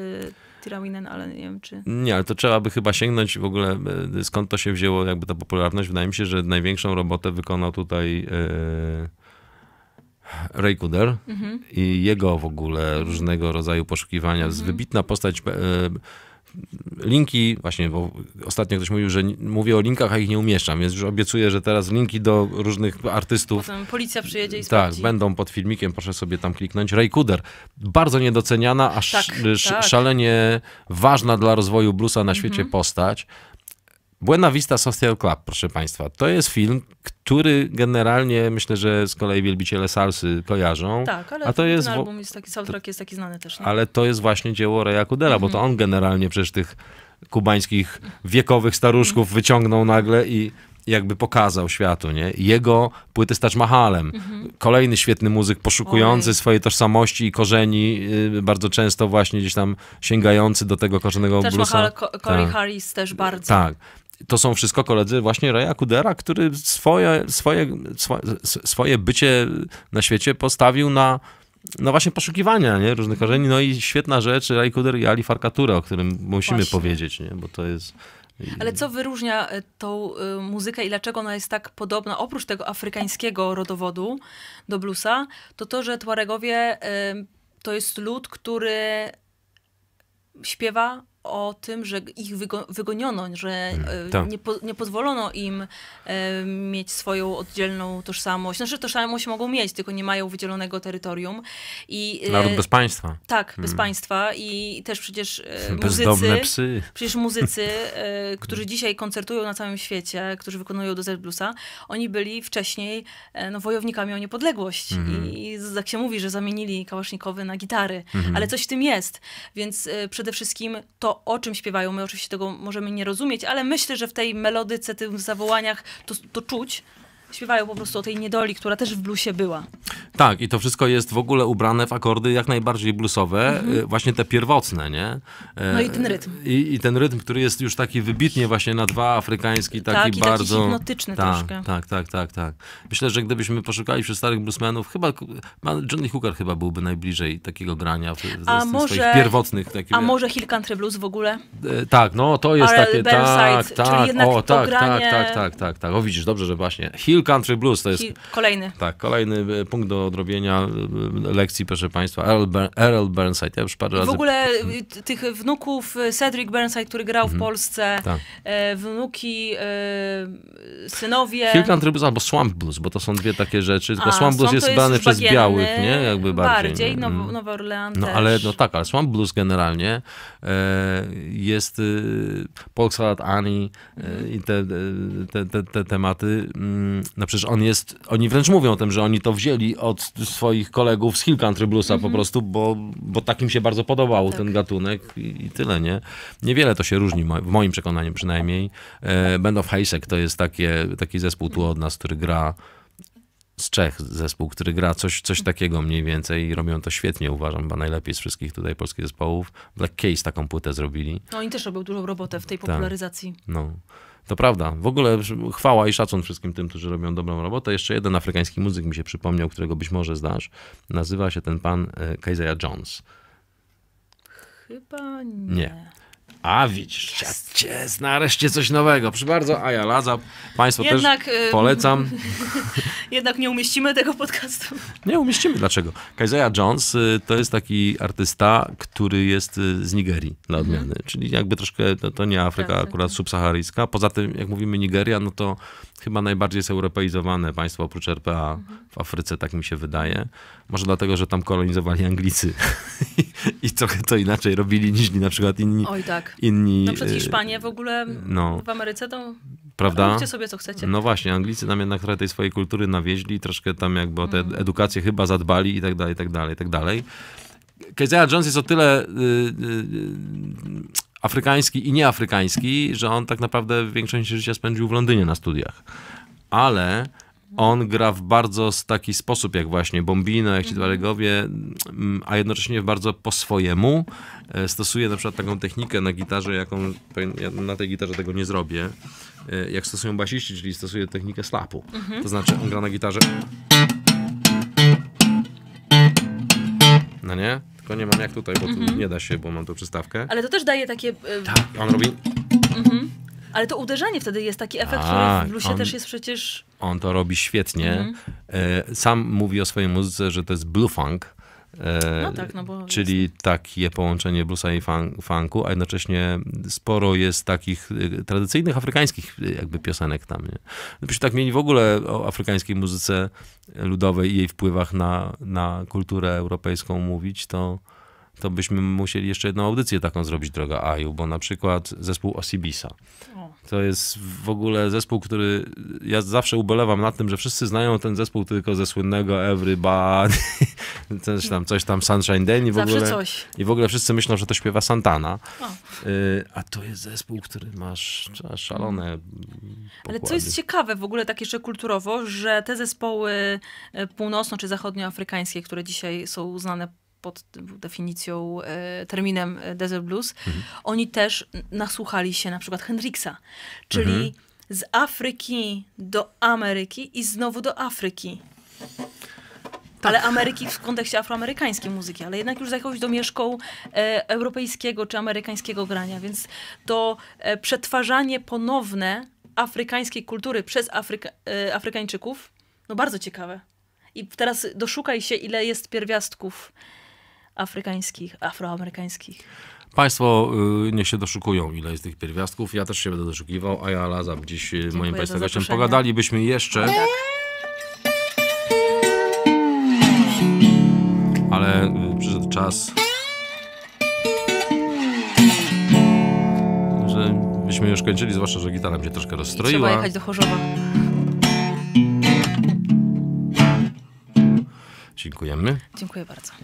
ale nie wiem czy... Nie, ale to trzeba by chyba sięgnąć w ogóle, e, skąd to się wzięło, jakby ta popularność. Wydaje mi się, że największą robotę wykonał tutaj... Yy... Ray Kuder mhm. i jego w ogóle różnego rodzaju poszukiwania. Mhm. Wybitna postać e, linki, właśnie, bo ostatnio ktoś mówił, że mówię o linkach, a ich nie umieszczam, więc już obiecuję, że teraz linki do różnych artystów. Potem policja przyjedzie i tak, sprawdzi. Tak, będą pod filmikiem, proszę sobie tam kliknąć. Raykuder, bardzo niedoceniana, aż tak, sz, tak. szalenie ważna dla rozwoju blusa na mhm. świecie mhm. postać. Buena Vista Social Club, proszę Państwa, to jest film, który generalnie myślę, że z kolei wielbiciele salsy kojarzą. Tak, ale a to jest, ten album jest taki, soundtrack jest taki znany też. Nie? Ale to jest właśnie dzieło Raya Kudera, bo to mhm. on generalnie przecież tych kubańskich wiekowych staruszków mhm. wyciągnął nagle i jakby pokazał światu, nie? Jego płyty z Taj Mahalem. Mhm. Kolejny świetny muzyk poszukujący swojej tożsamości i korzeni, y, bardzo często właśnie gdzieś tam sięgający do tego korzennego Taj bluesa. Taj Mahal, Corey tak. Harris też y, bardzo. Tak to są wszystko koledzy właśnie Raya Kudera, który swoje, swoje, swoje bycie na świecie postawił na, na właśnie poszukiwania nie? różnych korzeni. No i świetna rzecz, Ray Kuder i Ali Farkatura, o którym musimy właśnie. powiedzieć, nie? bo to jest... Ale co wyróżnia e, tą e, muzykę i dlaczego ona jest tak podobna, oprócz tego afrykańskiego rodowodu do bluesa, to to, że Tuaregowie e, to jest lud, który śpiewa o tym, że ich wygo wygoniono, że hmm, nie, po nie, pozwolono im e, mieć swoją oddzielną tożsamość. Znaczy tożsamość mogą mieć, tylko nie mają wydzielonego terytorium. I, e, Naród bez państwa. Tak, hmm. bez mm. państwa i też przecież e, muzycy, psy. Przecież muzycy, e, którzy dzisiaj koncertują na całym świecie, którzy wykonują do bluesa, oni byli wcześniej e, no, wojownikami o niepodległość. Hmm. I, I tak się mówi, że zamienili kałasznikowy na gitary. Mhm. Ale coś w tym jest. Więc e, przede wszystkim to o czym śpiewają. My oczywiście tego możemy nie rozumieć, ale myślę, że w tej melodyce, tych zawołaniach to, to czuć śpiewają po prostu o tej niedoli, która też w bluesie była. Tak, i to wszystko jest w ogóle ubrane w akordy jak najbardziej bluesowe, mhm. E, właśnie te pierwotne, nie? E, no i ten rytm. I, I, ten rytm, który jest już taki wybitnie właśnie na dwa afrykański, taki tak, bardzo... hipnotyczny tak, troszkę. Tak, tak, tak, tak. Myślę, że gdybyśmy poszukali wśród starych bluesmenów, chyba Johnny Hooker chyba byłby najbliżej takiego grania w, w, a może, swoich pierwotnych. a może Hill Country Blues w ogóle? E, tak, no to jest RL takie, Bellside, tak, tak, o, tak, tak, tak, tak, tak, tak, o widzisz, dobrze, że właśnie. Hill Country Blues to jest... kolejny. Tak, kolejny e, punkt do odrobienia e, e, lekcji, proszę państwa. Earl, Earl Burnside. Ja już parę razy... W ogóle tych wnuków Cedric Burnside, który grał mhm. w Polsce, tak. wnuki, synowie... Hill Country Blues albo Swamp Blues, bo to są dwie takie rzeczy. Tylko A, Swamp Blues jest, jest przez białych, nie? Jakby bardziej. Bardziej, Nowy, mhm. Nowy Orlean No też. ale, no tak, ale Swamp Blues generalnie jest Polk Salad Annie i te, te, te, te tematy mm, no przecież on jest, oni wręcz mówią o tym, że oni to wzięli od swoich kolegów z Hill Country Bluesa mm -hmm. po mhm. prostu, bo, bo tak im się bardzo podobał tak. ten gatunek i, i, tyle, nie? Niewiele to się różni, w moim przekonaniu przynajmniej. E, Band of Heisek to jest takie, taki zespół tu od nas, który gra z Czech zespół, który gra coś, coś takiego mniej więcej i robią to świetnie, uważam, chyba najlepiej z wszystkich tutaj polskich zespołów. Black Case taką płytę zrobili. No oni też robią dużą robotę w tej tak. popularyzacji. Tak. No. To prawda. W ogóle chwała i szacun wszystkim tym, którzy robią dobrą robotę. Jeszcze jeden afrykański muzyk mi się przypomniał, którego być może znasz. Nazywa się ten pan e, Keziah Jones. Chyba nie. nie. A widzisz, jest. cię, nareszcie coś nowego. Proszę bardzo, Aja Laza, Państwo jednak, też y, polecam. jednak nie umieścimy tego podcastu. Nie umieścimy, dlaczego? Kaizaja Jones y, to jest taki artysta, który jest y, z Nigerii dla mhm. odmiany, mhm. czyli jakby troszkę, to, to nie Afryka tak, tak, akurat tak. subsaharyjska. Poza tym, jak mówimy Nigeria, no to chyba najbardziej zeuropeizowane państwo oprócz RPA mhm. w Afryce, tak mi się wydaje. Może dlatego, że tam kolonizowali Anglicy i trochę to inaczej robili niż na przykład inni. Oj tak. Inni, no przed Hiszpanie e, w ogóle no, w Ameryce to prawda? Róbcie sobie co chcecie. No właśnie, Anglicy nam jednak trochę tej swojej kultury nawieźli, troszkę tam jakby o tę mhm. edukację chyba zadbali i tak dalej, i tak dalej, i tak dalej. Keziah Jones jest o tyle... Yy, yy, afrykański i nieafrykański, że on tak naprawdę większość życia spędził w Londynie na studiach. Ale on gra w bardzo taki sposób, jak właśnie Bombino, jak ci Dwalegowie, mhm. mm, a jednocześnie bardzo po swojemu. E, stosuje na przykład taką technikę na gitarze, jaką ja na tej gitarze tego nie zrobię, e, jak stosują basiści, czyli stosuje technikę slapu. Mhm. To znaczy on gra na gitarze. No nie? Tylko nie mam jak tutaj, bo mm -hmm. nie da się, bo mam tu przystawkę. Ale to też daje takie... E, tak, on robi... Mm -hmm. Ale to uderzenie wtedy jest taki efekt, A, który w bluesie on, też jest przecież... On to robi świetnie. Mm -hmm. Sam mówi o swojej muzyce, że to jest blue funk, E, no tak, no bo... Czyli takie połączenie bluesa i funku, a jednocześnie sporo jest takich e, tradycyjnych afrykańskich e, jakby piosenek tam. Nie? No, byśmy tak mieli w ogóle o afrykańskiej muzyce ludowej i jej wpływach na, na kulturę europejską mówić, to, to byśmy musieli jeszcze jedną audycję taką zrobić, droga Aju, bo na przykład zespół Osibisa. To jest w ogóle zespół, który ja zawsze ubolewam nad tym, że wszyscy znają ten zespół tylko ze słynnego Everybody, coś tam, coś tam Sunshine Day i w zawsze ogóle. Coś. I w ogóle wszyscy myślą, że to śpiewa Santana. Y, a to jest zespół, który masz szalone. Pokłady. Ale co jest ciekawe w ogóle tak jeszcze kulturowo, że te zespoły y, północno- czy zachodnioafrykańskie, które dzisiaj są uznane pod definicją, e, terminem e, Desert Blues, mhm. oni też nasłuchali się na przykład Hendrixa, czyli mhm. z Afryki do Ameryki i znowu do Afryki. Tak. ale Ameryki w kontekście afroamerykańskiej muzyki, ale jednak już z jakąś domieszką e, europejskiego czy amerykańskiego grania, więc to e, przetwarzanie ponowne afrykańskiej kultury przez Afryka, e, Afrykańczyków, no bardzo ciekawe. I teraz doszukaj się, ile jest pierwiastków afrykańskich, afroamerykańskich. Państwo nie y, niech się doszukują, ile jest tych pierwiastków. Ja też się będę doszukiwał, a ja Lazab dziś y, Dziękuję moim Państwa gościem. Pogadalibyśmy jeszcze. Tak. Ale y, przyszedł czas, że byśmy już kończyli, zwłaszcza, że gitara mnie troszkę rozstroiła. I trzeba jechać do Chorzowa. Dziękujemy. Dziękuję bardzo.